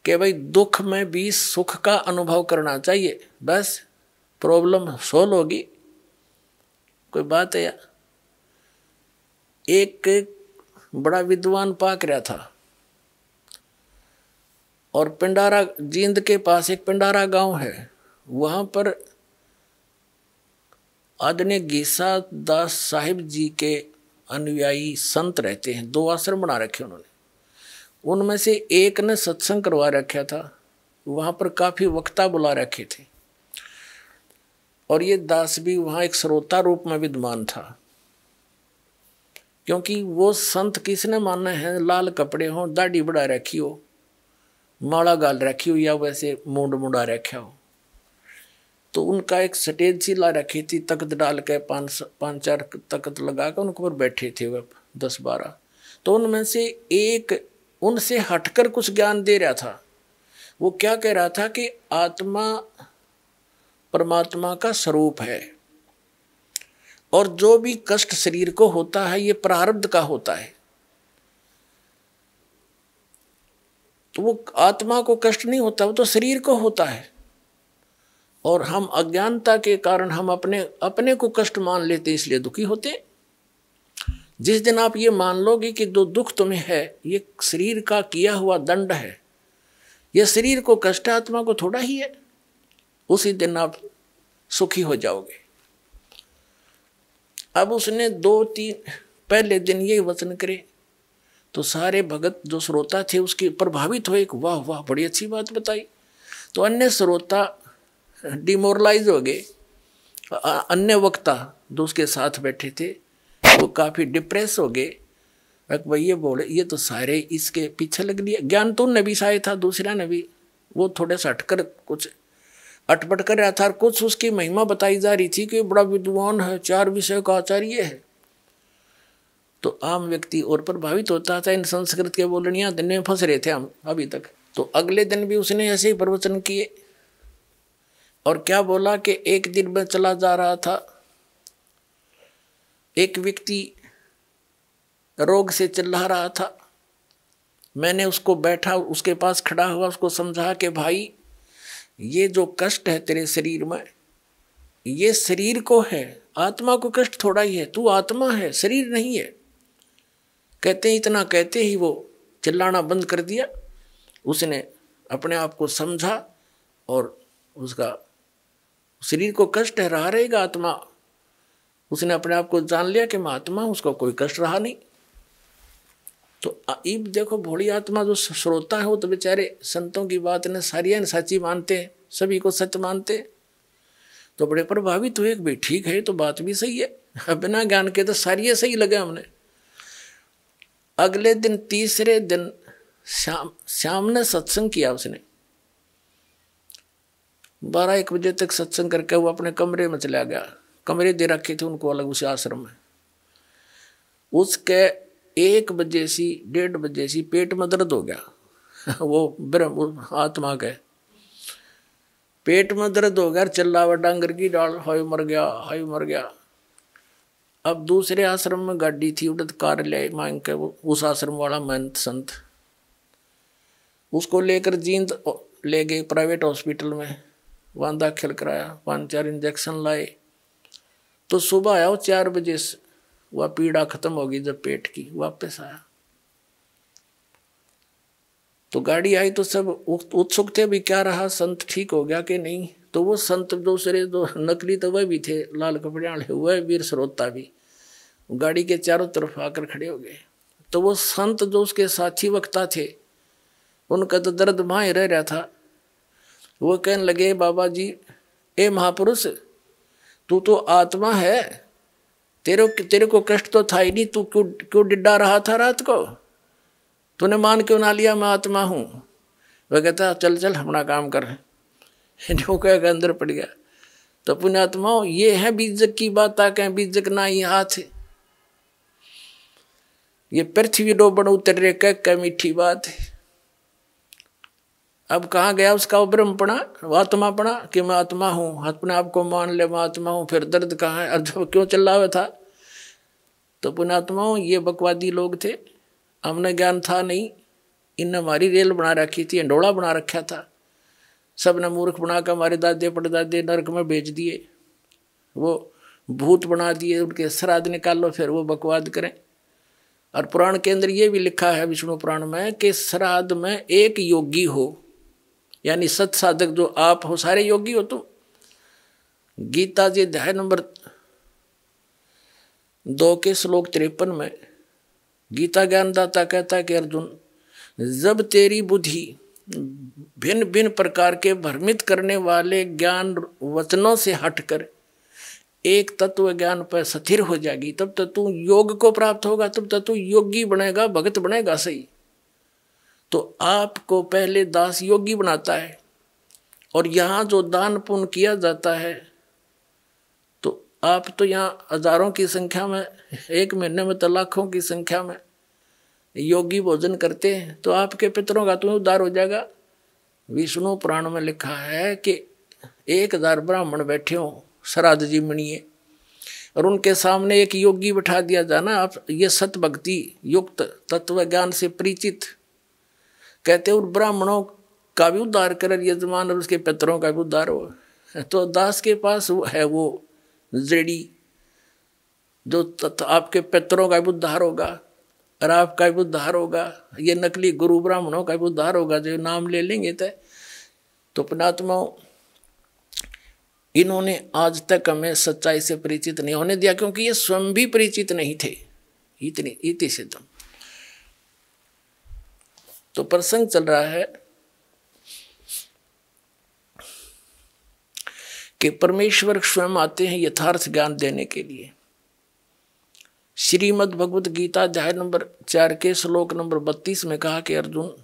कि भाई दुख में भी सुख का अनुभव करना चाहिए बस प्रॉब्लम सोल्व होगी कोई बात है यार एक बड़ा विद्वान पाक रहा था और पिंडारा जींद के पास एक पिंडारा गांव है वहां पर आदरणीय गीसा दास साहिब जी के अनुयायी संत रहते हैं दो आश्रम बना रखे उन्होंने उनमें से एक ने सत्संग करवा रखा था वहाँ पर काफ़ी वक्ता बुला रखे थे और ये दास भी वहाँ एक श्रोता रूप में विद्यमान था क्योंकि वो संत किसने माना है लाल कपड़े हों दाढ़ी बढ़ा रखी हो माड़ा गाल रखी हो या वैसे मुंड मुंडा रखा हो तो उनका एक सटेज सी ला रखी थी तकत डाल के पाँच पाँच चार तकत लगा कर उनके ऊपर बैठे थे वह दस बारह तो उनमें से एक उनसे हटकर कुछ ज्ञान दे रहा था वो क्या कह रहा था कि आत्मा परमात्मा का स्वरूप है और जो भी कष्ट शरीर को होता है ये प्रारब्ध का होता है तो वो आत्मा को कष्ट नहीं होता वो तो शरीर को होता है और हम अज्ञानता के कारण हम अपने अपने को कष्ट मान लेते इसलिए दुखी होते जिस दिन आप ये मान लोगे कि जो दुख तुम्हें है ये शरीर का किया हुआ दंड है यह शरीर को कष्ट आत्मा को थोड़ा ही है उसी दिन आप सुखी हो जाओगे अब उसने दो तीन पहले दिन ये वचन करे तो सारे भगत जो श्रोता थे उसके प्रभावित हुए वाह वाह बड़ी अच्छी बात बताई तो अन्य श्रोता डिमोरलाइज हो गए अन्य वक्ता जो उसके साथ बैठे थे वो काफ़ी डिप्रेस हो गए भाई ये बोले ये तो सारे इसके पीछे लग लिया ज्ञान तो नबी भी था दूसरा ने भी वो थोड़े सा हटकर कुछ अटपट कर रहा था और कुछ उसकी महिमा बताई जा रही थी कि बड़ा विद्वान है चार विषय का आचार्य है तो आम व्यक्ति और प्रभावित होता था इन संस्कृत के बोलनिया दिन में फंस रहे थे हम अभी तक तो अगले दिन भी उसने ऐसे ही प्रवचन किए और क्या बोला कि एक दिन में चला जा रहा था एक व्यक्ति रोग से चिल्ला रहा था मैंने उसको बैठा उसके पास खड़ा हुआ उसको समझा कि भाई ये जो कष्ट है तेरे शरीर में ये शरीर को है आत्मा को कष्ट थोड़ा ही है तू आत्मा है शरीर नहीं है कहते इतना कहते ही वो चिल्लाना बंद कर दिया उसने अपने आप को समझा और उसका शरीर को कष्ट है रहा रहेगा आत्मा उसने अपने आप को जान लिया कि मैं आत्मा हूं उसका कोई कष्ट रहा नहीं तो अब देखो भोली आत्मा जो श्रोता है वो तो बेचारे संतों की बात ने ने सच्ची मानते हैं सभी को सच मानते तो बड़े प्रभावित हुए कि भाई ठीक है तो बात भी सही है <laughs> बिना ज्ञान के तो सारी सही लगे हमने अगले दिन तीसरे दिन श्याम श्याम ने सत्संग किया उसने बारह एक बजे तक सत्संग करके वो अपने कमरे में चला गया कमरे दे रखे थे उनको अलग उसे आश्रम में उसके एक बजे सी डेढ़ बजे सी पेट में दर्द हो गया <laughs> वो ब्रह्म आत्मा के पेट में दर्द हो गया चिल्लावा डांगर की डाल हाय मर गया हाय मर गया अब दूसरे आश्रम में गाड़ी थी उड़त कार ले मांग के वो उस आश्रम वाला महंत संत उसको लेकर जींद ले गए प्राइवेट हॉस्पिटल में वहाँ दाखिल कराया पाँच चार इंजेक्शन लाए तो सुबह आया वो चार बजे से वह पीड़ा खत्म होगी जब पेट की वापस आया तो गाड़ी आई तो सब उत्सुक थे भी क्या रहा संत ठीक हो गया कि नहीं तो वो संत दूसरे दो नकली तो वह भी थे लाल कपड़े वाले वह वीर स्रोता भी गाड़ी के चारों तरफ आकर खड़े हो गए तो वो संत जो उसके साथी वक्ता थे उनका तो दर्द माँ रह रहा था वो कहने लगे बाबा जी ए महापुरुष तू तो आत्मा है तेरे तेरे को कष्ट तो था ही नहीं तू क्यों क्यों डिड्डा रहा था रात को तूने मान क्यों ना लिया मैं आत्मा हूँ वह कहता चल चल अपना काम कर जो <laughs> कह अंदर पड़ गया तो पुण्यात्माओं ये है बीजक की बात आके बीजक ना ही हाथ ये पृथ्वी डो बन उतर रे कह मीठी बात है अब कहाँ गया उसका ब्रह्मपणा आत्मापणा कि मैं आत्मा हूँ अपने आप को मान ले मैं आत्मा हूँ फिर दर्द कहाँ है अब क्यों चल रहा हुआ था तो पुणात्मा हूँ ये बकवादी लोग थे हमने ज्ञान था नहीं इन हमारी रेल बना रखी थी अंडोला बना रखा था सब ने मूर्ख बना कर हमारे दादे पड़दादे नरक में भेज दिए वो भूत बना दिए उनके श्राद्ध निकालो फिर वो बकवाद करें और पुराण के अंदर ये भी लिखा है विष्णु पुराण में कि श्राद्ध में एक योगी हो यानी सत साधक जो आप हो सारे योगी हो तो गीता जी अध्याय नंबर दो के श्लोक तिरपन में गीता ज्ञानदाता कहता है कि अर्जुन जब तेरी बुद्धि भिन्न भिन्न प्रकार के भ्रमित करने वाले ज्ञान वचनों से हटकर एक तत्व ज्ञान पर स्थिर हो जाएगी तब तो तू योग को प्राप्त होगा तब तो तू योगी बनेगा भगत बनेगा सही तो आपको पहले दास योगी बनाता है और यहाँ जो दान पुण्य किया जाता है तो आप तो यहाँ हजारों की संख्या में एक महीने में तो लाखों की संख्या में योगी भोजन करते हैं तो आपके पितरों का तुम्हें तो उद्धार हो जाएगा विष्णु पुराण में लिखा है कि एक हजार ब्राह्मण बैठे हों श्राद्ध जी मणिये और उनके सामने एक योगी बैठा दिया जाना आप ये सत भक्ति युक्त तत्व ज्ञान से परिचित कहते उन ब्राह्मणों का भी उद्धार कर यजमान और उसके पितरों का भी उद्धार हो तो दास के पास वो है वो जेडी जो आपके पितरों का भी उद्धार होगा और आपका भी उद्धार होगा ये नकली गुरु ब्राह्मणों का भी उद्धार होगा जो नाम ले लेंगे तय तो।, तो अपनात्माओं इन्होंने आज तक हमें सच्चाई से परिचित नहीं होने दिया क्योंकि ये स्वयं भी परिचित नहीं थे इतनी इति सिद्धम तो प्रसंग चल रहा है कि परमेश्वर स्वयं आते हैं यथार्थ ज्ञान देने के लिए श्रीमद् भगवत गीता अध्याय नंबर चार के श्लोक नंबर बत्तीस में कहा कि अर्जुन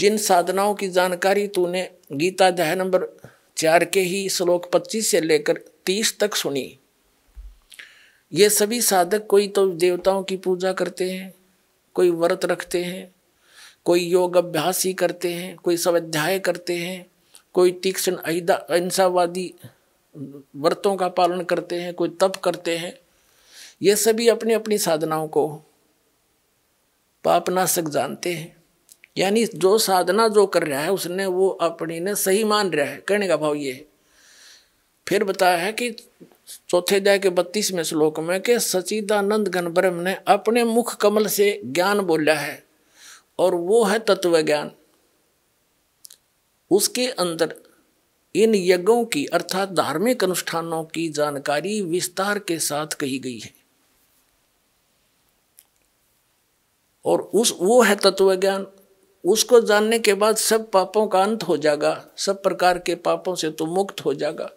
जिन साधनाओं की जानकारी तूने गीता अध्याय नंबर चार के ही श्लोक पच्चीस से लेकर तीस तक सुनी ये सभी साधक कोई तो देवताओं की पूजा करते हैं कोई व्रत रखते हैं कोई योग अभ्यास ही करते हैं कोई स्वाध्याय करते हैं कोई तीक्ष्ण अहिंसावादी व्रतों का पालन करते हैं कोई तप करते हैं ये सभी अपनी अपनी साधनाओं को पापनाशक जानते हैं यानी जो साधना जो कर रहा है उसने वो अपनी ने सही मान रहा है कहने का भाव ये है फिर बताया है कि चौथे अध्याय के बत्तीसवें श्लोक में कि सचिदानंद घनब्रह्म ने अपने मुख कमल से ज्ञान बोला है और वो है तत्व ज्ञान उसके अंदर इन यज्ञों की अर्थात धार्मिक अनुष्ठानों की जानकारी विस्तार के साथ कही गई है और उस वो है तत्व ज्ञान उसको जानने के बाद सब पापों का अंत हो जाएगा सब प्रकार के पापों से तो मुक्त हो जाएगा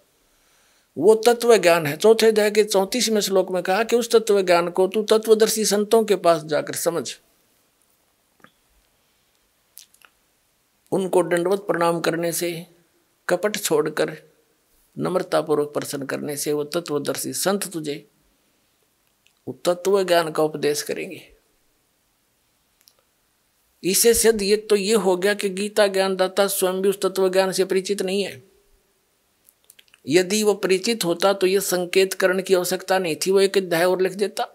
वो तत्व ज्ञान है चौथे अध्याय के चौंतीसवें श्लोक में कहा कि उस तत्व ज्ञान को तू तत्वदर्शी संतों के पास जाकर समझ उनको दंडवत प्रणाम करने से कपट छोड़कर नम्रतापूर्वक प्रसन्न करने से वो तत्वदर्शी संत तुझे वो तत्व ज्ञान का उपदेश करेंगे इसे सिद्ध ये तो ये हो गया कि गीता ज्ञानदाता स्वयं भी उस तत्व ज्ञान से परिचित नहीं है यदि वो परिचित होता तो ये संकेत करण की आवश्यकता नहीं थी वो एक अध्याय और लिख देता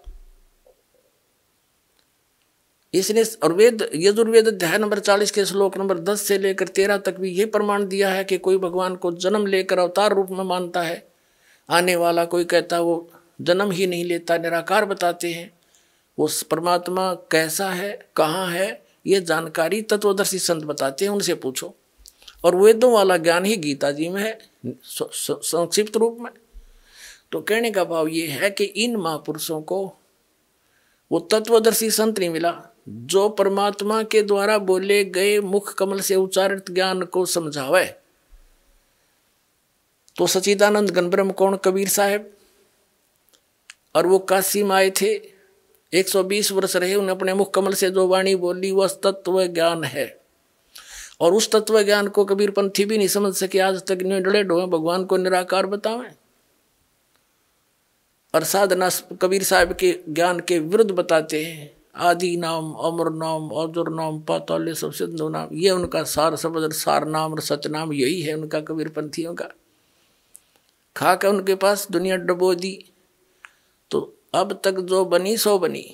इसने और वेद यजुर्वेद अध्याय नंबर चालीस के श्लोक नंबर दस से लेकर तेरह तक भी ये प्रमाण दिया है कि कोई भगवान को जन्म लेकर अवतार रूप में मानता है आने वाला कोई कहता वो जन्म ही नहीं लेता निराकार बताते हैं उस परमात्मा कैसा है कहाँ है ये जानकारी तत्वदर्शी संत बताते हैं उनसे पूछो और वेदों वाला ज्ञान ही गीता जी में है संक्षिप्त रूप में तो कहने का भाव ये है कि इन महापुरुषों को वो तत्वदर्शी संत नहीं मिला जो परमात्मा के द्वारा बोले गए मुख कमल से उच्चारित ज्ञान को समझावे तो सचिदानंद गणब्रह्म कौन कबीर साहब और वो काशी में आए थे 120 वर्ष रहे उन्हें अपने मुख कमल से जो वाणी बोली वह तत्व ज्ञान है और उस तत्व ज्ञान को कबीरपंथी भी नहीं समझ सके आज तक निर्णय डोए भगवान को निराकार बतावें और साधना कबीर साहब के ज्ञान के विरुद्ध बताते हैं आदि नाम अमर नाम अजुर नाम पातौल्य सब सिंधु नाम ये उनका सार सबद सार नाम और नाम यही है उनका कबीर पंथियों का खाकर उनके पास दुनिया डबो दी तो अब तक जो बनी सो बनी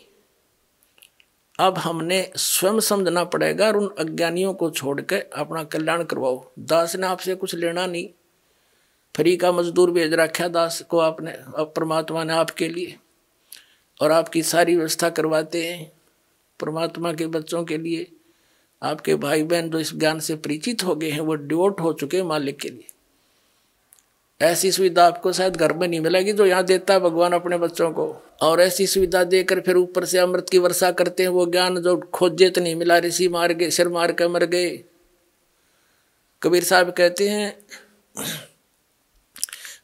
अब हमने स्वयं समझना पड़ेगा और उन अज्ञानियों को छोड़ के अपना कल्याण करवाओ दास ने आपसे कुछ लेना नहीं फ्री का मजदूर भेज रखा दास को आपने अब परमात्मा ने आपके लिए और आपकी सारी व्यवस्था करवाते हैं परमात्मा के बच्चों के लिए आपके भाई बहन जो इस ज्ञान से परिचित हो गए हैं वो डिवोट हो चुके हैं मालिक के लिए ऐसी सुविधा आपको शायद घर में नहीं मिलेगी जो यहाँ देता है भगवान अपने बच्चों को और ऐसी सुविधा देकर फिर ऊपर से अमृत की वर्षा करते हैं वो ज्ञान जो खोजे तो नहीं मिला ऋषि मार गए सिर मार कर मर गए कबीर साहब कहते हैं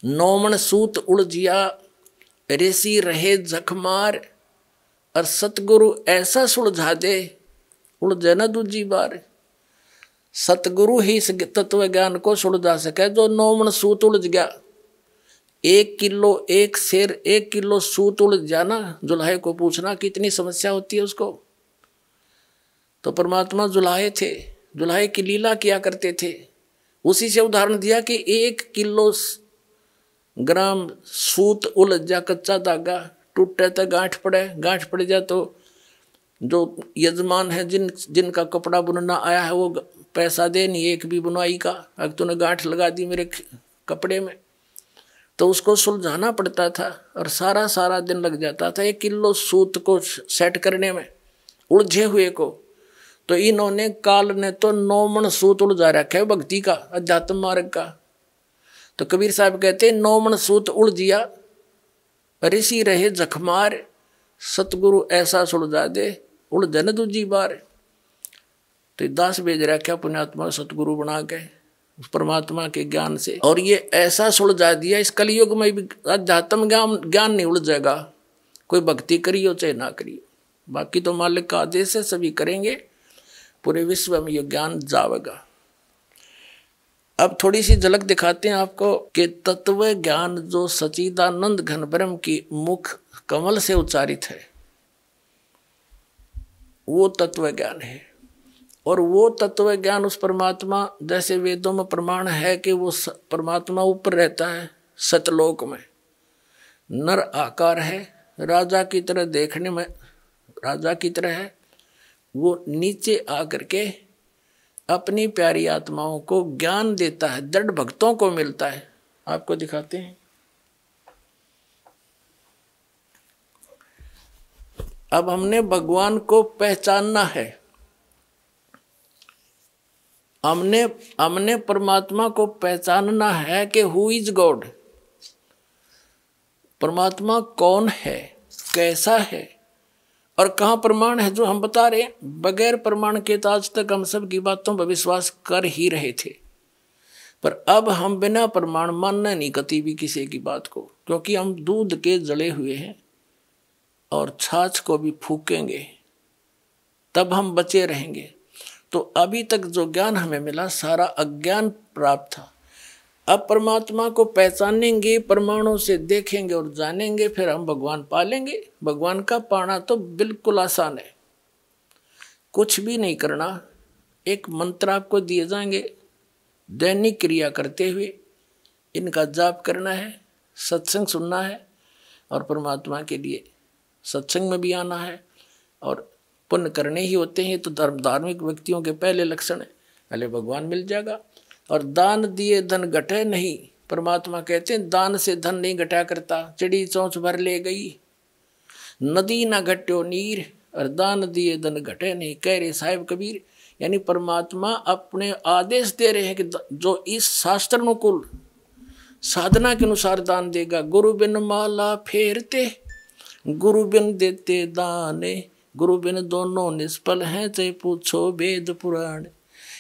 नोमन सूत उड़ जिया ऋषि रहे जखमार और सतगुरु ऐसा सुलझा दे उड़ जाना दूजी बार सतगुरु ही इस तत्व ज्ञान को जा सके जो नोमन सूत उलझ गया एक किलो एक शेर एक किलो सूत उलझ जाना जुलाहे को पूछना कितनी समस्या होती है उसको तो परमात्मा जुलाहे थे जुलाहे की लीला किया करते थे उसी से उदाहरण दिया कि एक किलो ग्राम सूत उलझ जा कच्चा धागा टूटे तो गांठ पड़े गांठ पड़ जा तो जो यजमान है जिन जिनका कपड़ा बुनना आया है वो पैसा दे नहीं एक भी बुनाई का अब तूने गांठ लगा दी मेरे कपड़े में तो उसको सुलझाना पड़ता था और सारा सारा दिन लग जाता था एक किलो सूत को सेट करने में उलझे हुए को तो इन्होंने काल ने तो नौमन सूत उलझा रखे भक्ति का अध्यात्म मार्ग का तो कबीर साहब कहते नौमन सूत उलझिया ऋषि रहे जखमार सतगुरु ऐसा सुलझा दे उलझन दूजी बार तो दास भेज रहा क्या पुण्यात्मा सतगुरु बना के उस परमात्मा के ज्ञान से और ये ऐसा सुलझा दिया इस कलयुग में भी अध्यात्म ज्ञान ज्ञान नहीं जाएगा कोई भक्ति करियो चाहे ना करियो बाकी तो मालिक का आदेश है सभी करेंगे पूरे विश्व में ये ज्ञान जावेगा अब थोड़ी सी झलक दिखाते हैं आपको कि तत्व ज्ञान जो सचिदानंद घन ब्रह्म की मुख कमल से उच्चारित है वो तत्व ज्ञान है और वो तत्व ज्ञान उस परमात्मा जैसे वेदों में प्रमाण है कि वो परमात्मा ऊपर रहता है सतलोक में नर आकार है राजा की तरह देखने में राजा की तरह है वो नीचे आकर के अपनी प्यारी आत्माओं को ज्ञान देता है दृढ़ भक्तों को मिलता है आपको दिखाते हैं अब हमने भगवान को पहचानना है हमने हमने परमात्मा को पहचानना है कि हु इज गॉड परमात्मा कौन है कैसा है और कहाँ प्रमाण है जो हम बता रहे बगैर प्रमाण के तो आज तक हम सब की बातों पर विश्वास कर ही रहे थे पर अब हम बिना प्रमाण मानना नहीं कति भी किसी की बात को क्योंकि हम दूध के जले हुए हैं और छाछ को भी फूकेंगे तब हम बचे रहेंगे तो अभी तक जो ज्ञान हमें मिला सारा अज्ञान प्राप्त था अब परमात्मा को पहचानेंगे परमाणु से देखेंगे और जानेंगे फिर हम भगवान पालेंगे भगवान का पाना तो बिल्कुल आसान है कुछ भी नहीं करना एक मंत्र आपको दिए जाएंगे दैनिक क्रिया करते हुए इनका जाप करना है सत्संग सुनना है और परमात्मा के लिए सत्संग में भी आना है और पुण्य करने ही होते हैं तो धर्म धार्मिक व्यक्तियों के पहले लक्षण है पहले भगवान मिल जाएगा और दान दिए धन घटे नहीं परमात्मा कहते हैं दान से धन नहीं घटा करता चिड़ी चौंच भर ले गई नदी ना घट्यो नीर और दान दिए धन घटे नहीं कह रहे साहेब कबीर यानी परमात्मा अपने आदेश दे रहे हैं कि जो इस शास्त्र अनुकूल साधना के अनुसार दान देगा गुरु बिन माला फेरते गुरु बिन देते दाने गुरु बिन दोनों निष्फल हैं चाहे पूछो वेद पुराण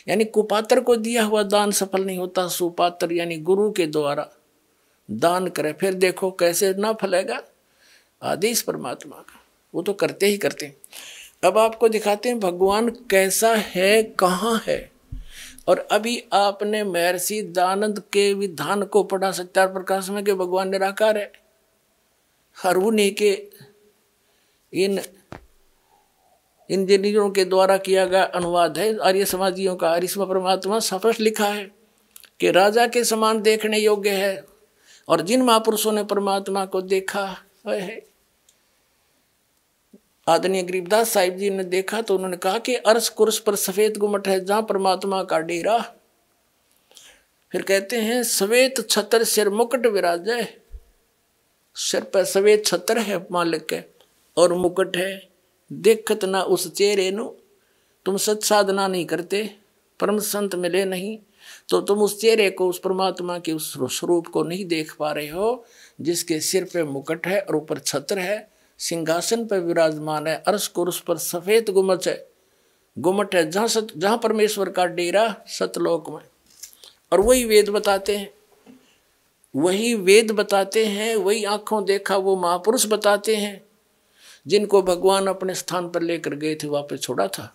यानी कुपात्र को दिया हुआ दान सफल नहीं होता सुपात्र यानी गुरु के द्वारा दान करे फिर देखो कैसे ना फलेगा आदेश परमात्मा का वो तो करते ही करते हैं अब आपको दिखाते हैं भगवान कैसा है कहाँ है और अभी आपने महर्षि दानंद के विधान को पढ़ा सत्यार प्रकाश में कि भगवान निराकार है और के इन इंजीनियरों के द्वारा किया गया अनुवाद है आर्य समाजियों का और परमात्मा स्पष्ट लिखा है कि राजा के समान देखने योग्य है और जिन महापुरुषों ने परमात्मा को देखा है आदरणीय गरीबदास साहिब जी ने देखा तो उन्होंने कहा कि अर्श कुर्स पर सफेद गुमट है जहां परमात्मा का डेरा फिर कहते हैं सवेत छतर सिर मुकुट विराजय सिर पर सवेत छतर है मालिक के और मुकुट है देखत ना उस चेहरे नु तुम सत साधना नहीं करते परम संत मिले नहीं तो तुम उस चेहरे को उस परमात्मा के उस स्वरूप को नहीं देख पा रहे हो जिसके सिर पे मुकट है और ऊपर छत्र है सिंहासन पर विराजमान है अर्श कुर्स पर सफ़ेद गुमच है गुमट है जहाँ सत जहाँ परमेश्वर का डेरा सतलोक में और वही वेद बताते हैं वही वेद बताते हैं वही आंखों देखा वो महापुरुष बताते हैं जिनको भगवान अपने स्थान पर लेकर गए थे वापस छोड़ा था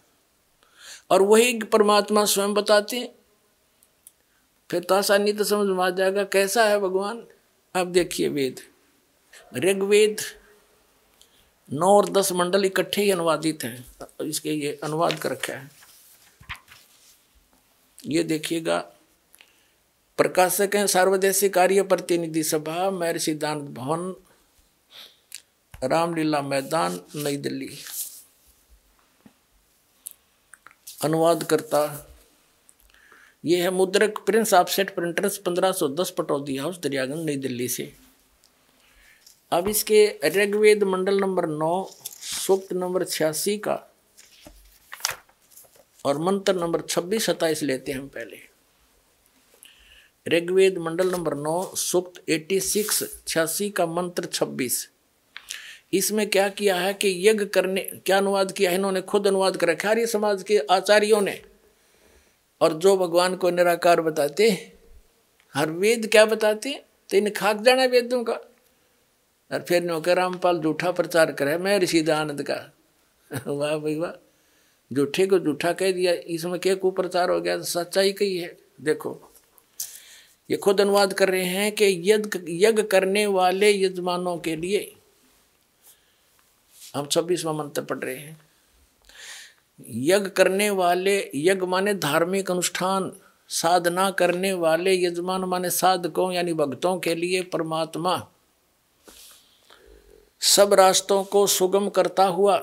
और वही परमात्मा स्वयं बताते हैं फिर तो आसानी तो समझ में आ जाएगा कैसा है भगवान अब देखिए वेद ऋग्वेद नौ और दस मंडल इकट्ठे ही अनुवादित हैं इसके ये अनुवाद कर रखा है ये देखिएगा प्रकाशक हैं सार्वदेशी कार्य प्रतिनिधि सभा महर्षि सिद्धांत भवन रामलीला मैदान नई दिल्ली अनुवाद करता ये है मुद्रक prince offset printers 1510 Pataudi house Daryaganj New Delhi से अब इसके ऋग्वेद मंडल नंबर नौ सूक्त नंबर छियासी का और मंत्र नंबर छब्बीस सत्ताईस लेते हैं हम पहले ऋग्वेद मंडल नंबर नौ सूक्त एटी सिक्स छियासी का मंत्र छब्बीस इसमें क्या किया है कि यज्ञ करने क्या अनुवाद किया है इन्होंने खुद अनुवाद कर रखा आर्य समाज के आचार्यों ने और जो भगवान को निराकार बताते हर वेद क्या बताते तो इन खाक जाना वेदों का और फिर नो के रामपाल जूठा प्रचार करे मैं ऋषि आनंद का <laughs> वाह भाई वाह जूठे को जूठा कह दिया इसमें क्या कुप्रचार हो गया सच्चाई कही है देखो ये खुद अनुवाद कर रहे हैं कि यज्ञ यज्ञ करने वाले यजमानों के लिए हम छब्बीसवा मंत्र पढ़ रहे हैं यज्ञ करने वाले यज्ञ माने धार्मिक अनुष्ठान साधना करने वाले यजमान माने साधकों यानी भक्तों के लिए परमात्मा सब रास्तों को सुगम करता हुआ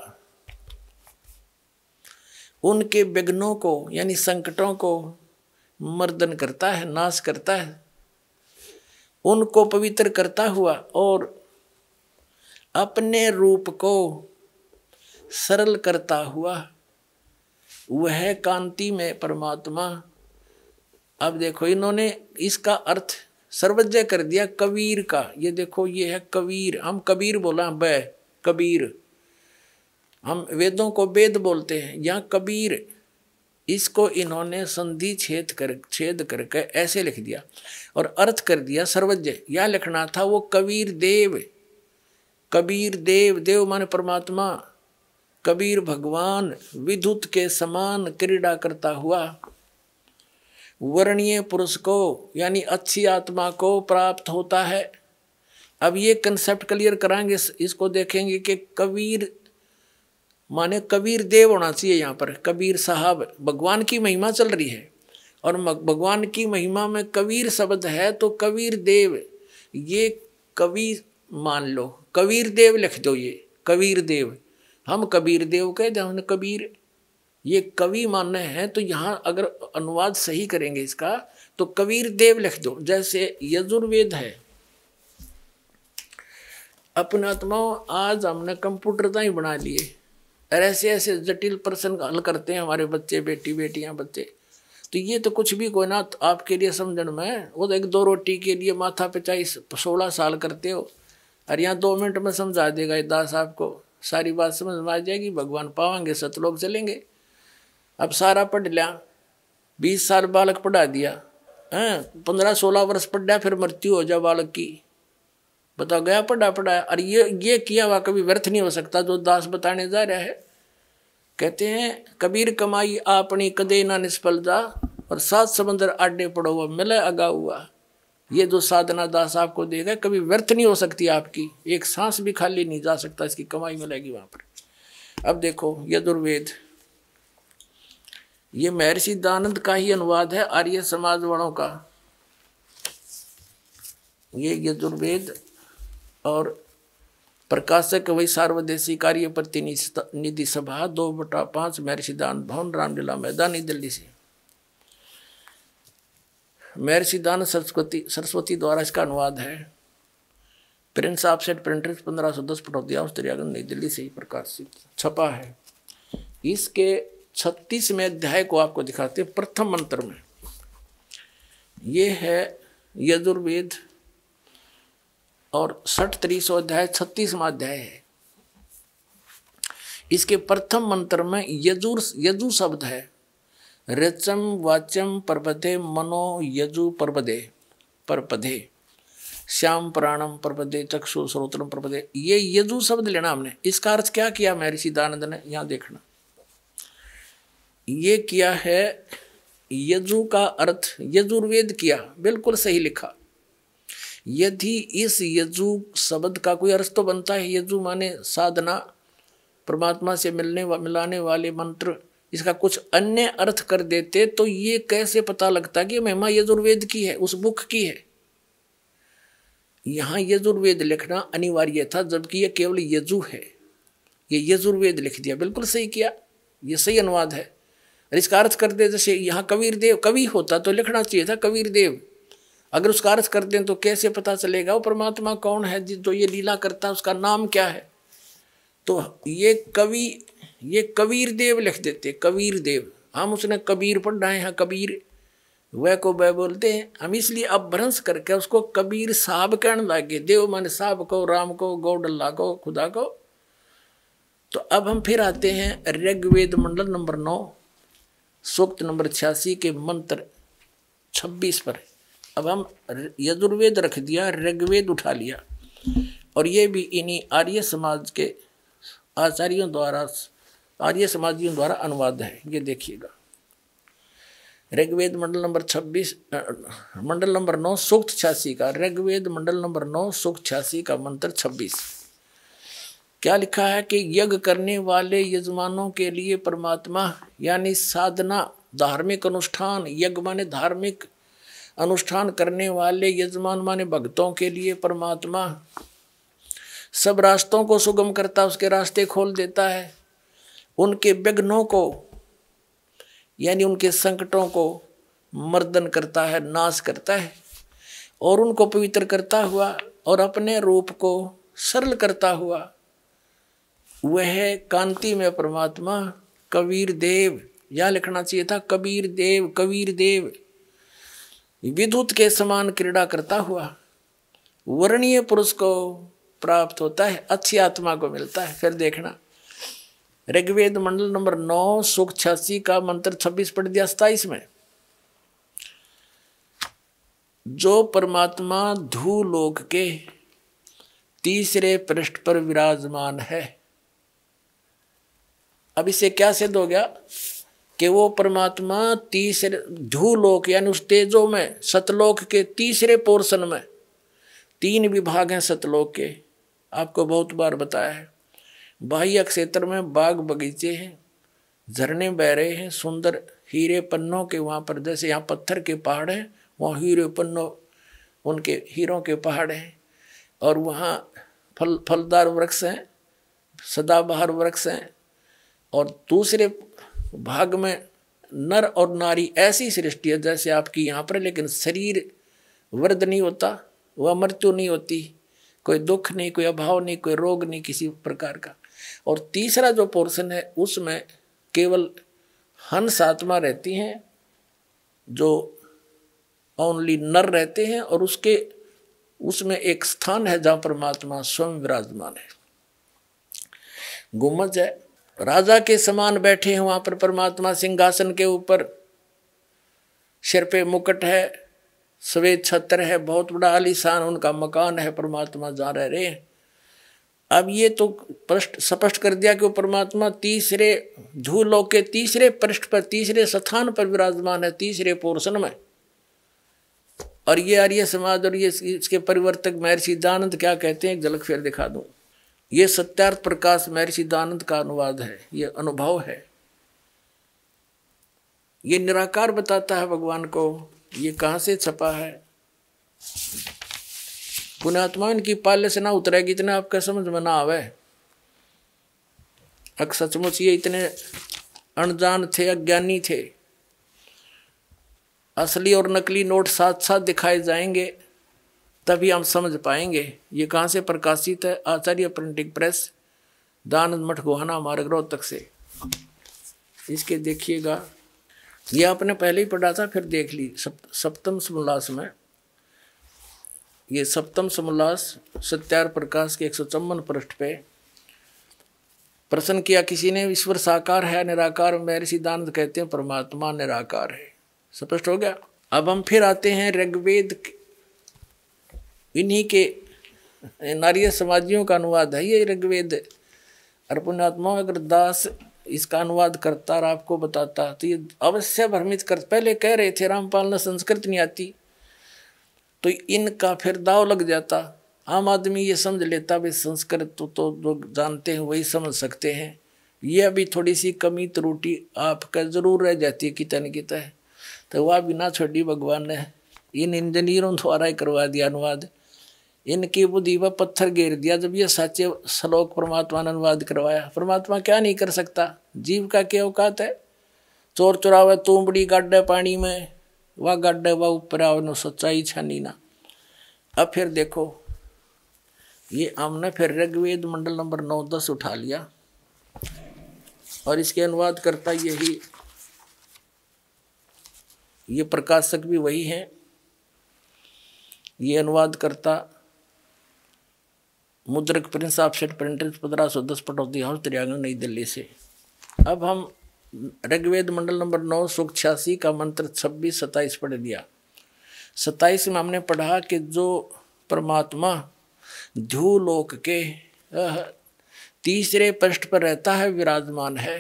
उनके विघ्नों को यानी संकटों को मर्दन करता है नाश करता है उनको पवित्र करता हुआ और अपने रूप को सरल करता हुआ वह कांति में परमात्मा अब देखो इन्होंने इसका अर्थ सर्वज्ञ कर दिया कबीर का ये देखो ये है कबीर हम कबीर बोला ब कबीर हम वेदों को वेद बोलते हैं या कबीर इसको इन्होंने संधि छेद कर छेद करके ऐसे लिख दिया और अर्थ कर दिया सर्वज्ञ यह लिखना था वो कबीर देव कबीर देव देव माने परमात्मा कबीर भगवान विद्युत के समान क्रीड़ा करता हुआ वर्णीय पुरुष को यानी अच्छी आत्मा को प्राप्त होता है अब ये कंसेप्ट क्लियर कराएंगे इसको देखेंगे कि कबीर माने कबीर देव होना चाहिए यहाँ पर कबीर साहब भगवान की महिमा चल रही है और भगवान की महिमा में कबीर शब्द है तो कबीर देव ये कवि मान लो कबीर देव लिख दो ये कबीर देव हम कबीर देव कहते हमने कबीर ये कवि मानने हैं तो यहाँ अगर अनुवाद सही करेंगे इसका तो कबीर देव लिख दो जैसे यजुर्वेद है अपनात्मा आज हमने कंप्यूटर तक ही बना लिए ऐसे ऐसे जटिल प्रश्न हल करते हैं हमारे बच्चे बेटी बेटियां बच्चे तो ये तो कुछ भी कोई ना तो आपके लिए समझण में वो तो एक दो रोटी के लिए माथा पिचाई सोलह साल करते हो अरे यहाँ दो मिनट में समझा देगा ये दास आपको सारी बात समझ में आ जाएगी भगवान पावेंगे सतलोक चलेंगे अब सारा पढ़ लिया बीस साल बालक पढ़ा दिया हैं हाँ, पंद्रह सोलह वर्ष पढ़ा फिर मृत्यु हो जाए बालक की बताओ गया पढ़ा पढ़ा और ये ये किया हुआ कभी व्यर्थ नहीं हो सकता जो दास बताने जा रहा है कहते हैं कबीर कमाई आपनी कदे ना निष्फल जा और सात समंदर आडे पड़ो हुआ मिले अगा हुआ ये जो साधना दास आपको दे कभी व्यर्थ नहीं हो सकती आपकी एक सांस भी खाली नहीं जा सकता इसकी कमाई मिलेगी वहां पर अब देखो यजुर्वेद ये महर्षि दानंद का ही अनुवाद है आर्य समाज वालों का ये यजुर्वेद और प्रकाशक वही सार्वदेशी कार्य प्रतिनिधि सभा दो बटा पांच महर्षि दान भवन रामलीला मैदानी दिल्ली से महर्षि दान सरस्वती सरस्वती द्वारा इसका अनुवाद है प्रिंस ऑफ सेट प्रिंटर्स पंद्रह सौ दस पटौदिया दरियागंज नई दिल्ली से ही प्रकाशित छपा है इसके छत्तीसवें अध्याय को आपको दिखाते हैं प्रथम मंत्र में ये है यजुर्वेद और सठ त्रीसो अध्याय छत्तीसवा अध्याय है इसके प्रथम मंत्र में यजुर यजु शब्द है रचम वाचम परपदे मनो यजु परपदे परपदे श्याम प्राणम परपदे चक्षु स्रोत्रम परपदे ये यजु शब्द लेना हमने इसका अर्थ क्या किया महर्षि दानंद ने यहाँ देखना ये किया है यजु का अर्थ यजुर्वेद किया बिल्कुल सही लिखा यदि इस यजु शब्द का कोई अर्थ तो बनता है यजु माने साधना परमात्मा से मिलने वा, मिलाने वाले मंत्र इसका कुछ अन्य अर्थ कर देते तो ये कैसे पता लगता कि महिमा यजुर्वेद की है उस बुक की है यहां यजुर्वेद लिखना अनिवार्य था जबकि यह केवल यजु है ये यजुर्वेद लिख दिया बिल्कुल सही किया ये सही अनुवाद है और इसका अर्थ कर दे जैसे यहाँ कबीर देव कवि होता तो लिखना चाहिए था कबीर देव अगर उसका अर्थ कर दें तो कैसे पता चलेगा वो परमात्मा कौन है जो ये लीला करता है उसका नाम क्या है तो ये कवि ये कबीर देव लिख देते कबीर देव हम उसने कबीर पढ़ा है कबीर वह को वह बोलते हैं हम इसलिए अब भ्रंश करके उसको कबीर साहब कहने लागे देव मन साहब को राम को गौडल्ला को खुदा को तो अब हम फिर आते हैं ऋग्वेद मंडल नंबर नौ सूक्त नंबर छियासी के मंत्र छब्बीस पर अब हम यजुर्वेद रख दिया ऋग्वेद उठा लिया और ये भी इन्हीं आर्य समाज के आचार्यों द्वारा आर्य समाजियों द्वारा अनुवाद है ये देखिएगा ऋग्वेद मंडल नंबर 26 मंडल नंबर 9 सूक्त छियासी का ऋग्वेद मंडल नंबर 9 सूक्त छियासी का मंत्र 26 क्या लिखा है कि यज्ञ करने वाले यजमानों के लिए परमात्मा यानी साधना धार्मिक अनुष्ठान यज्ञ माने धार्मिक अनुष्ठान करने वाले यजमान माने भक्तों के लिए परमात्मा सब रास्तों को सुगम करता उसके रास्ते खोल देता है उनके विघ्नों को यानी उनके संकटों को मर्दन करता है नाश करता है और उनको पवित्र करता हुआ और अपने रूप को सरल करता हुआ वह कांति में परमात्मा कबीर देव यह लिखना चाहिए था कबीर देव कबीर देव विद्युत के समान क्रीड़ा करता हुआ वर्णीय पुरुष को प्राप्त होता है अच्छी आत्मा को मिलता है फिर देखना ऋग्वेद मंडल नंबर नौ सुख छियासी का मंत्र छब्बीस पढ़ दिया सताइस में जो परमात्मा धूलोक के तीसरे पृष्ठ पर विराजमान है अब इसे क्या सिद्ध हो गया कि वो परमात्मा तीसरे धूलोक यानी उस तेजो में सतलोक के तीसरे पोर्शन में तीन विभाग हैं सतलोक के आपको बहुत बार बताया है बाह्य क्षेत्र में बाग बगीचे हैं झरने बह रहे हैं सुंदर हीरे पन्नों के वहाँ पर जैसे यहाँ पत्थर के पहाड़ हैं वहाँ हीरे पन्नों उनके हीरों के पहाड़ हैं और वहाँ फल फलदार वृक्ष हैं सदाबहार वृक्ष हैं और दूसरे भाग में नर और नारी ऐसी सृष्टि है जैसे आपकी यहाँ पर लेकिन शरीर वृद्ध नहीं होता वह मृत्यु नहीं होती कोई दुख नहीं कोई अभाव नहीं कोई रोग नहीं किसी प्रकार का और तीसरा जो पोर्शन है उसमें केवल हंस आत्मा रहती हैं जो ओनली नर रहते हैं और उसके उसमें एक स्थान है जहाँ परमात्मा स्वयं विराजमान है गुमज है राजा के समान बैठे हैं वहाँ पर परमात्मा सिंहासन के ऊपर सिर पे मुकुट है सवेद छत्र है बहुत बड़ा आलिशान उनका मकान है परमात्मा जहाँ रह रहे हैं अब ये तो पृष्ठ स्पष्ट कर दिया कि वो परमात्मा तीसरे धूलो के तीसरे पृष्ठ पर तीसरे स्थान पर विराजमान है तीसरे पोर्शन में और ये आर्य समाज और ये इसके परिवर्तक महर्षि दानंद क्या कहते हैं एक झलक फिर दिखा दूं ये सत्यार्थ प्रकाश महर्षि दानंद का अनुवाद है ये अनुभव है ये निराकार बताता है भगवान को ये कहाँ से छपा है पुण्यात्मा इनकी पाल से ना उतरेगी इतना आपका समझ में ना आवे अक सचमुच ये इतने अनजान थे अज्ञानी थे असली और नकली नोट साथ साथ दिखाए जाएंगे तभी हम समझ पाएंगे ये कहाँ से प्रकाशित है आचार्य प्रिंटिंग प्रेस दान मठ गोहाना मार्ग रोहतक से इसके देखिएगा ये आपने पहले ही पढ़ा था फिर देख ली सप्तम समोल्लास में ये सप्तम समोल्लास सत्यार प्रकाश के एक सौ चौवन पृष्ठ पे प्रश्न किया किसी ने ईश्वर साकार है निराकार मैं सिद्धांत कहते हैं परमात्मा निराकार है स्पष्ट हो गया अब हम फिर आते हैं ऋग्वेद इन्हीं के नारिय समाजियों का अनुवाद है ये ऋग्वेद और पुण्यात्मा अगर दास इसका अनुवाद करता और आपको बताता तो ये अवश्य भ्रमित कर पहले कह रहे थे रामपाल ने संस्कृत नहीं आती तो इनका फिर दाव लग जाता आम आदमी ये समझ लेता भाई संस्कृत तो, तो जो जानते हैं वही समझ सकते हैं ये अभी थोड़ी सी कमी त्रुटि तो आपका जरूर रह जाती है कितने न है तो वह बिना छोड़ी भगवान ने इन इंजीनियरों द्वारा ही करवा दिया अनुवाद इनकी बुद्धि व पत्थर घेर दिया जब ये साचे श्लोक परमात्मा ने अनुवाद करवाया परमात्मा क्या नहीं कर सकता जीव का क्या औकात है चोर चुरावे तूमड़ी गाड्डे पानी में वह गड्ढे वह ऊपर नु सच्चाई छनी ना अब फिर देखो ये हमने फिर ऋग्वेद मंडल नंबर नौ दस उठा लिया और इसके अनुवाद करता यही ये प्रकाशक भी वही है ये अनुवाद करता मुद्रक प्रिंस ऑफ सेट प्रिंटेड पंद्रह सौ दस पटौती हाउस त्रियांगन नई दिल्ली से अब हम ऋग्वेद मंडल नंबर नौ सुख छियासी का मंत्र छब्बीस सत्ताईस पढ़ लिया सत्ताईस में हमने पढ़ा कि जो परमात्मा ध्यूलोक के तीसरे पृष्ठ पर रहता है विराजमान है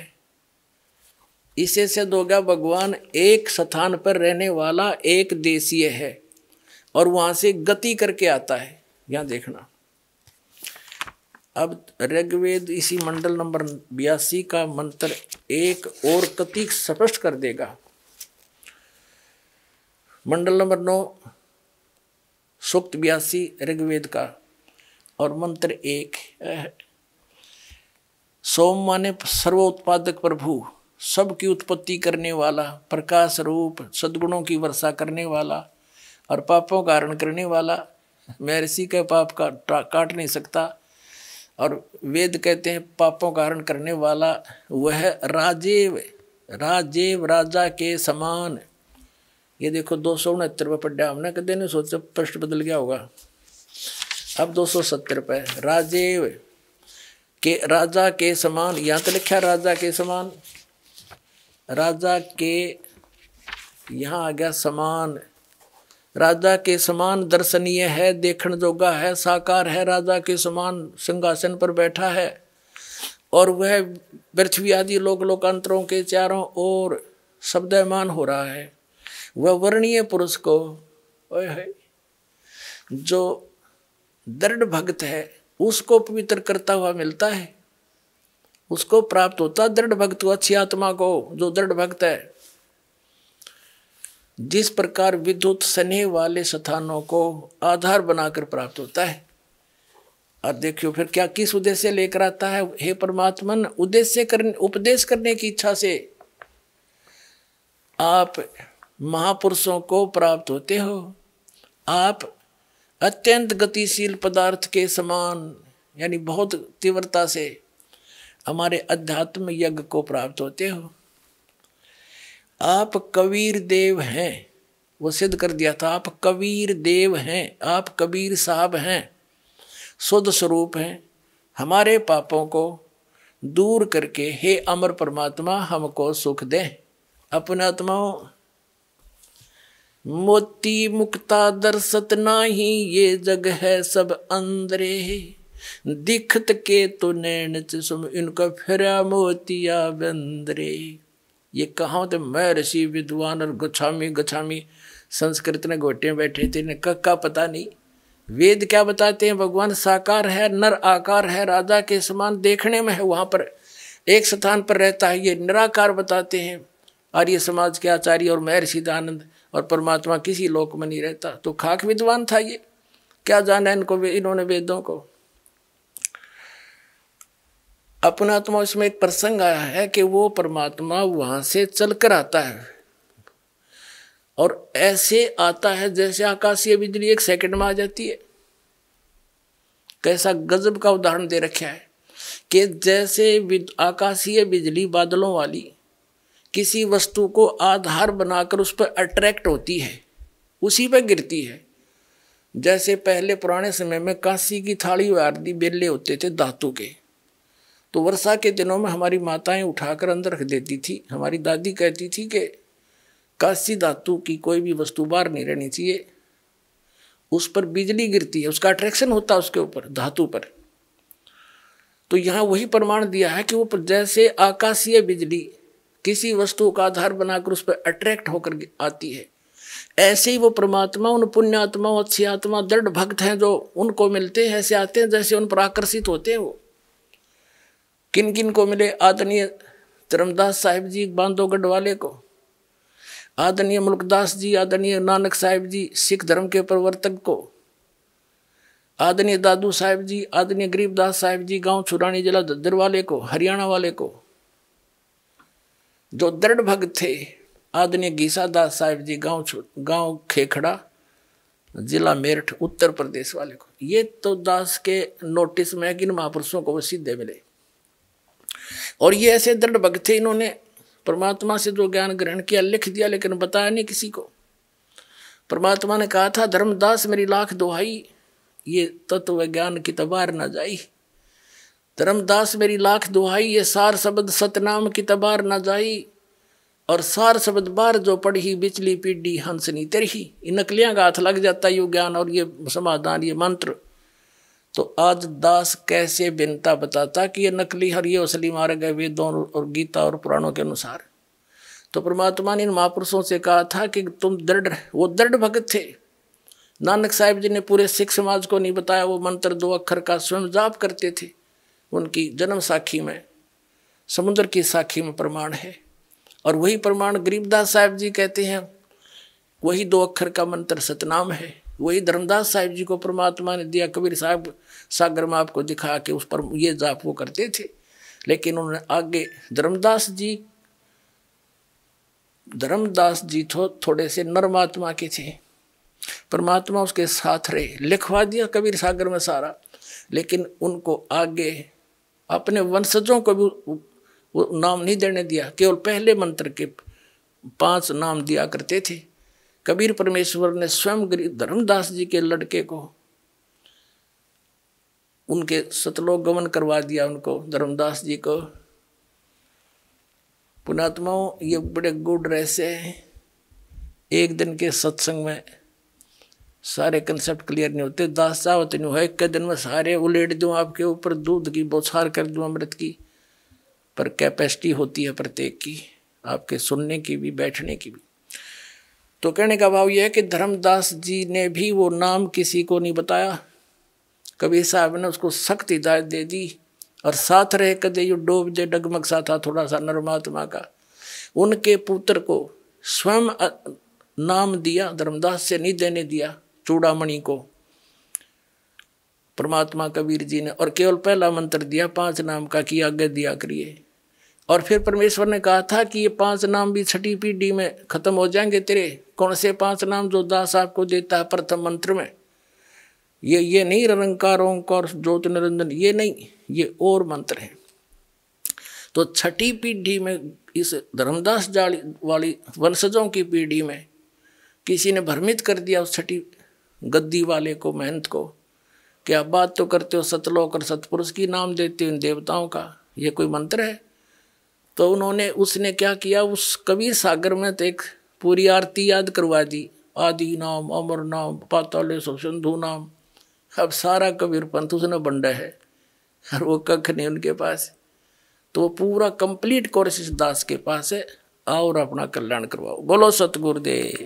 इसे से दोगा भगवान एक स्थान पर रहने वाला एक देशीय है और वहाँ से गति करके आता है यहाँ देखना अब ऋग्वेद इसी मंडल नंबर बयासी का मंत्र एक और कतिक स्पष्ट कर देगा मंडल नंबर नौ सुक्त बयासी ऋग्वेद का और मंत्र एक सोम माने सर्वोत्पादक प्रभु सबकी उत्पत्ति करने वाला प्रकाश रूप सद्गुणों की वर्षा करने वाला और पापों का हरण करने वाला मैं ऋषि के पाप का काट नहीं सकता और वेद कहते हैं पापों का हरण करने वाला वह राजीव राजीव राजा के समान ये देखो दो सौ उनहत्तर रुपये पड्डा हमने कहते नहीं सोचते पृष्ठ बदल गया होगा अब दो सौ सत्तर रुपये राजीव के राजा के समान यहाँ तो लिखा राजा के समान राजा के यहाँ आ गया समान राजा के समान दर्शनीय है देखण जोगा है साकार है राजा के समान सिंहासन पर बैठा है और वह पृथ्वी आदि लोक लोकांतरों के चारों ओर शब्दमान हो रहा है वह वर्णीय पुरुष को जो दृढ़ भक्त है उसको पवित्र करता हुआ मिलता है उसको प्राप्त होता दृढ़ भक्त को अच्छी आत्मा को जो दृढ़ भक्त है जिस प्रकार विद्युत स्नेह वाले स्थानों को आधार बनाकर प्राप्त होता है और देखियो फिर क्या किस उद्देश्य लेकर आता है हे परमात्मन उद्देश्य करने उपदेश करने की इच्छा से आप महापुरुषों को प्राप्त होते हो आप अत्यंत गतिशील पदार्थ के समान यानी बहुत तीव्रता से हमारे अध्यात्म यज्ञ को प्राप्त होते हो आप कबीर देव हैं वो सिद्ध कर दिया था आप कबीर देव हैं आप कबीर साहब हैं शुद्ध स्वरूप हैं हमारे पापों को दूर करके हे अमर परमात्मा हमको सुख दे अपने आत्माओं मोती मुक्ता दर्शत ही ये जग है सब अंदरे दिखत के तो नैन चुम इनका फिरा मोतिया बंदरे ये कहा तो मैं ऋषि विद्वान और गुच्छामी गुच्छामी संस्कृत ने गोटे बैठे थे ने कब का पता नहीं वेद क्या बताते हैं भगवान साकार है नर आकार है राजा के समान देखने में है वहाँ पर एक स्थान पर रहता है ये निराकार बताते हैं आर्य समाज के आचार्य और मैं ऋषिदानंद और परमात्मा किसी लोक में नहीं रहता तो खाक विद्वान था ये क्या जाना इनको इन्होंने वेदों को अपनात्मा उसमें एक प्रसंग आया है कि वो परमात्मा वहां से चलकर आता है और ऐसे आता है जैसे आकाशीय बिजली एक सेकंड में आ जाती है कैसा गजब का उदाहरण दे रखा है कि जैसे आकाशीय बिजली बादलों वाली किसी वस्तु को आधार बनाकर उस पर अट्रैक्ट होती है उसी पर गिरती है जैसे पहले पुराने समय में कांसी की थाली वार दी बेले होते थे धातु के तो वर्षा के दिनों में हमारी माताएं उठाकर अंदर रख देती थी हमारी दादी कहती थी कि काशी धातु की कोई भी वस्तु बाहर नहीं रहनी चाहिए उस पर बिजली गिरती है उसका अट्रैक्शन होता है उसके ऊपर धातु पर तो यहाँ वही प्रमाण दिया है कि वो जैसे आकाशीय बिजली किसी वस्तु का आधार बनाकर उस पर अट्रैक्ट होकर आती है ऐसे ही वो परमात्मा उन पुण्यात्मा अच्छी आत्मा दृढ़ भक्त हैं जो उनको मिलते हैं ऐसे आते हैं जैसे उन पर आकर्षित होते हैं वो किन किन को मिले आदरणीय धर्मदास साहिब जी बांधोगढ़ वाले को आदरणीय मुल्कदास जी आदरणीय नानक साहिब जी सिख धर्म के प्रवर्तक को आदरणीय दादू साहिब जी आदरणीय गरीबदास साहिब जी गांव छुरानी जिला दद्दर वाले को हरियाणा वाले को जो दृढ़ भक्त थे आदरणीय गीसादास साहिब जी गांव गांव खेखड़ा जिला मेरठ उत्तर प्रदेश वाले को ये तो दास के नोटिस में किन महापुरुषों को वो सीधे मिले और ये ऐसे दृढ़ भक्त थे इन्होंने परमात्मा से जो ज्ञान ग्रहण किया लिख दिया लेकिन बताया नहीं किसी को परमात्मा ने कहा था धर्मदास मेरी लाख दोहाई ये तत्व ज्ञान की तबार तो ना जाई धर्मदास मेरी लाख दुहाई ये सार शब्द सतनाम की तबार तो ना जाई और सार शब्द बार जो पढ़ी बिचली पीढ़ी हंसनी तेरही इन नकलियाँ का हाथ लग जाता ये ज्ञान और ये समाधान ये मंत्र तो आज दास कैसे भिन्नता बताता कि ये नकली हर ये असली मारे गए वेदों और गीता और पुराणों के अनुसार तो परमात्मा ने इन महापुरुषों से कहा था कि तुम दृढ़ वो दृढ़ भगत थे नानक साहिब जी ने पूरे सिख समाज को नहीं बताया वो मंत्र दो अक्षर का स्वयं जाप करते थे उनकी जन्म साखी में समुद्र की साखी में प्रमाण है और वही प्रमाण गरीबदास साहिब जी कहते हैं वही दो अक्षर का मंत्र सतनाम है वही धर्मदास साहिब जी को परमात्मा ने दिया कबीर साहब सागर में आपको दिखा के उस पर ये जाप वो करते थे लेकिन उन्होंने आगे धर्मदास जी धर्मदास जी तो थोड़े से नरमात्मा के थे परमात्मा उसके साथ रहे लिखवा दिया कबीर सागर में सारा लेकिन उनको आगे अपने वंशजों को भी वो नाम नहीं देने दिया केवल पहले मंत्र के पांच नाम दिया करते थे कबीर परमेश्वर ने स्वयं धर्मदास जी के लड़के को उनके सतलोक गमन करवा दिया उनको धर्मदास जी को पुणात्माओं ये बड़े गुड रहस्य हैं एक दिन के सत्संग में सारे कंसेप्ट क्लियर नहीं होते दास चाहत नहीं हो हाँ, एक दिन में सारे उलेट दूँ आपके ऊपर दूध की बौछार कर दूँ अमृत की पर कैपेसिटी होती है प्रत्येक की आपके सुनने की भी बैठने की भी तो कहने का भाव यह है कि धर्मदास जी ने भी वो नाम किसी को नहीं बताया कबीर साहब ने उसको सख्त हिदायत दे दी और साथ रहे कदे यू डोब दे डगमग सा था थोड़ा सा नरमात्मा का उनके पुत्र को स्वयं नाम दिया धर्मदास से नहीं देने दिया चूड़ामणि को परमात्मा कबीर जी ने और केवल पहला मंत्र दिया पांच नाम का कि आगे दिया करिए और फिर परमेश्वर ने कहा था कि ये पांच नाम भी छठी पीढ़ी में खत्म हो जाएंगे तेरे कौन से पांच नाम जो दास आपको देता है प्रथम मंत्र में ये ये नहीं का और ज्योत निरंजन ये नहीं ये और मंत्र है तो छठी पीढ़ी में इस धर्मदास जाली वाली वंशजों की पीढ़ी में किसी ने भ्रमित कर दिया उस छठी गद्दी वाले को महंत को कि आप बात तो करते हो सतलोक और सतपुरुष की नाम देते हो इन देवताओं का ये कोई मंत्र है तो उन्होंने उसने क्या किया उस कबीर सागर में तो एक पूरी आरती याद करवा दी आदि नाम अमर नाम पाताले सुधु नाम अब सारा कबीर पंथ उसने बंडा है और वो कख नहीं उनके पास तो वो पूरा कंप्लीट कोर्स इस दास के पास है और अपना कल्याण करवाओ बोलो सतगुरुदेव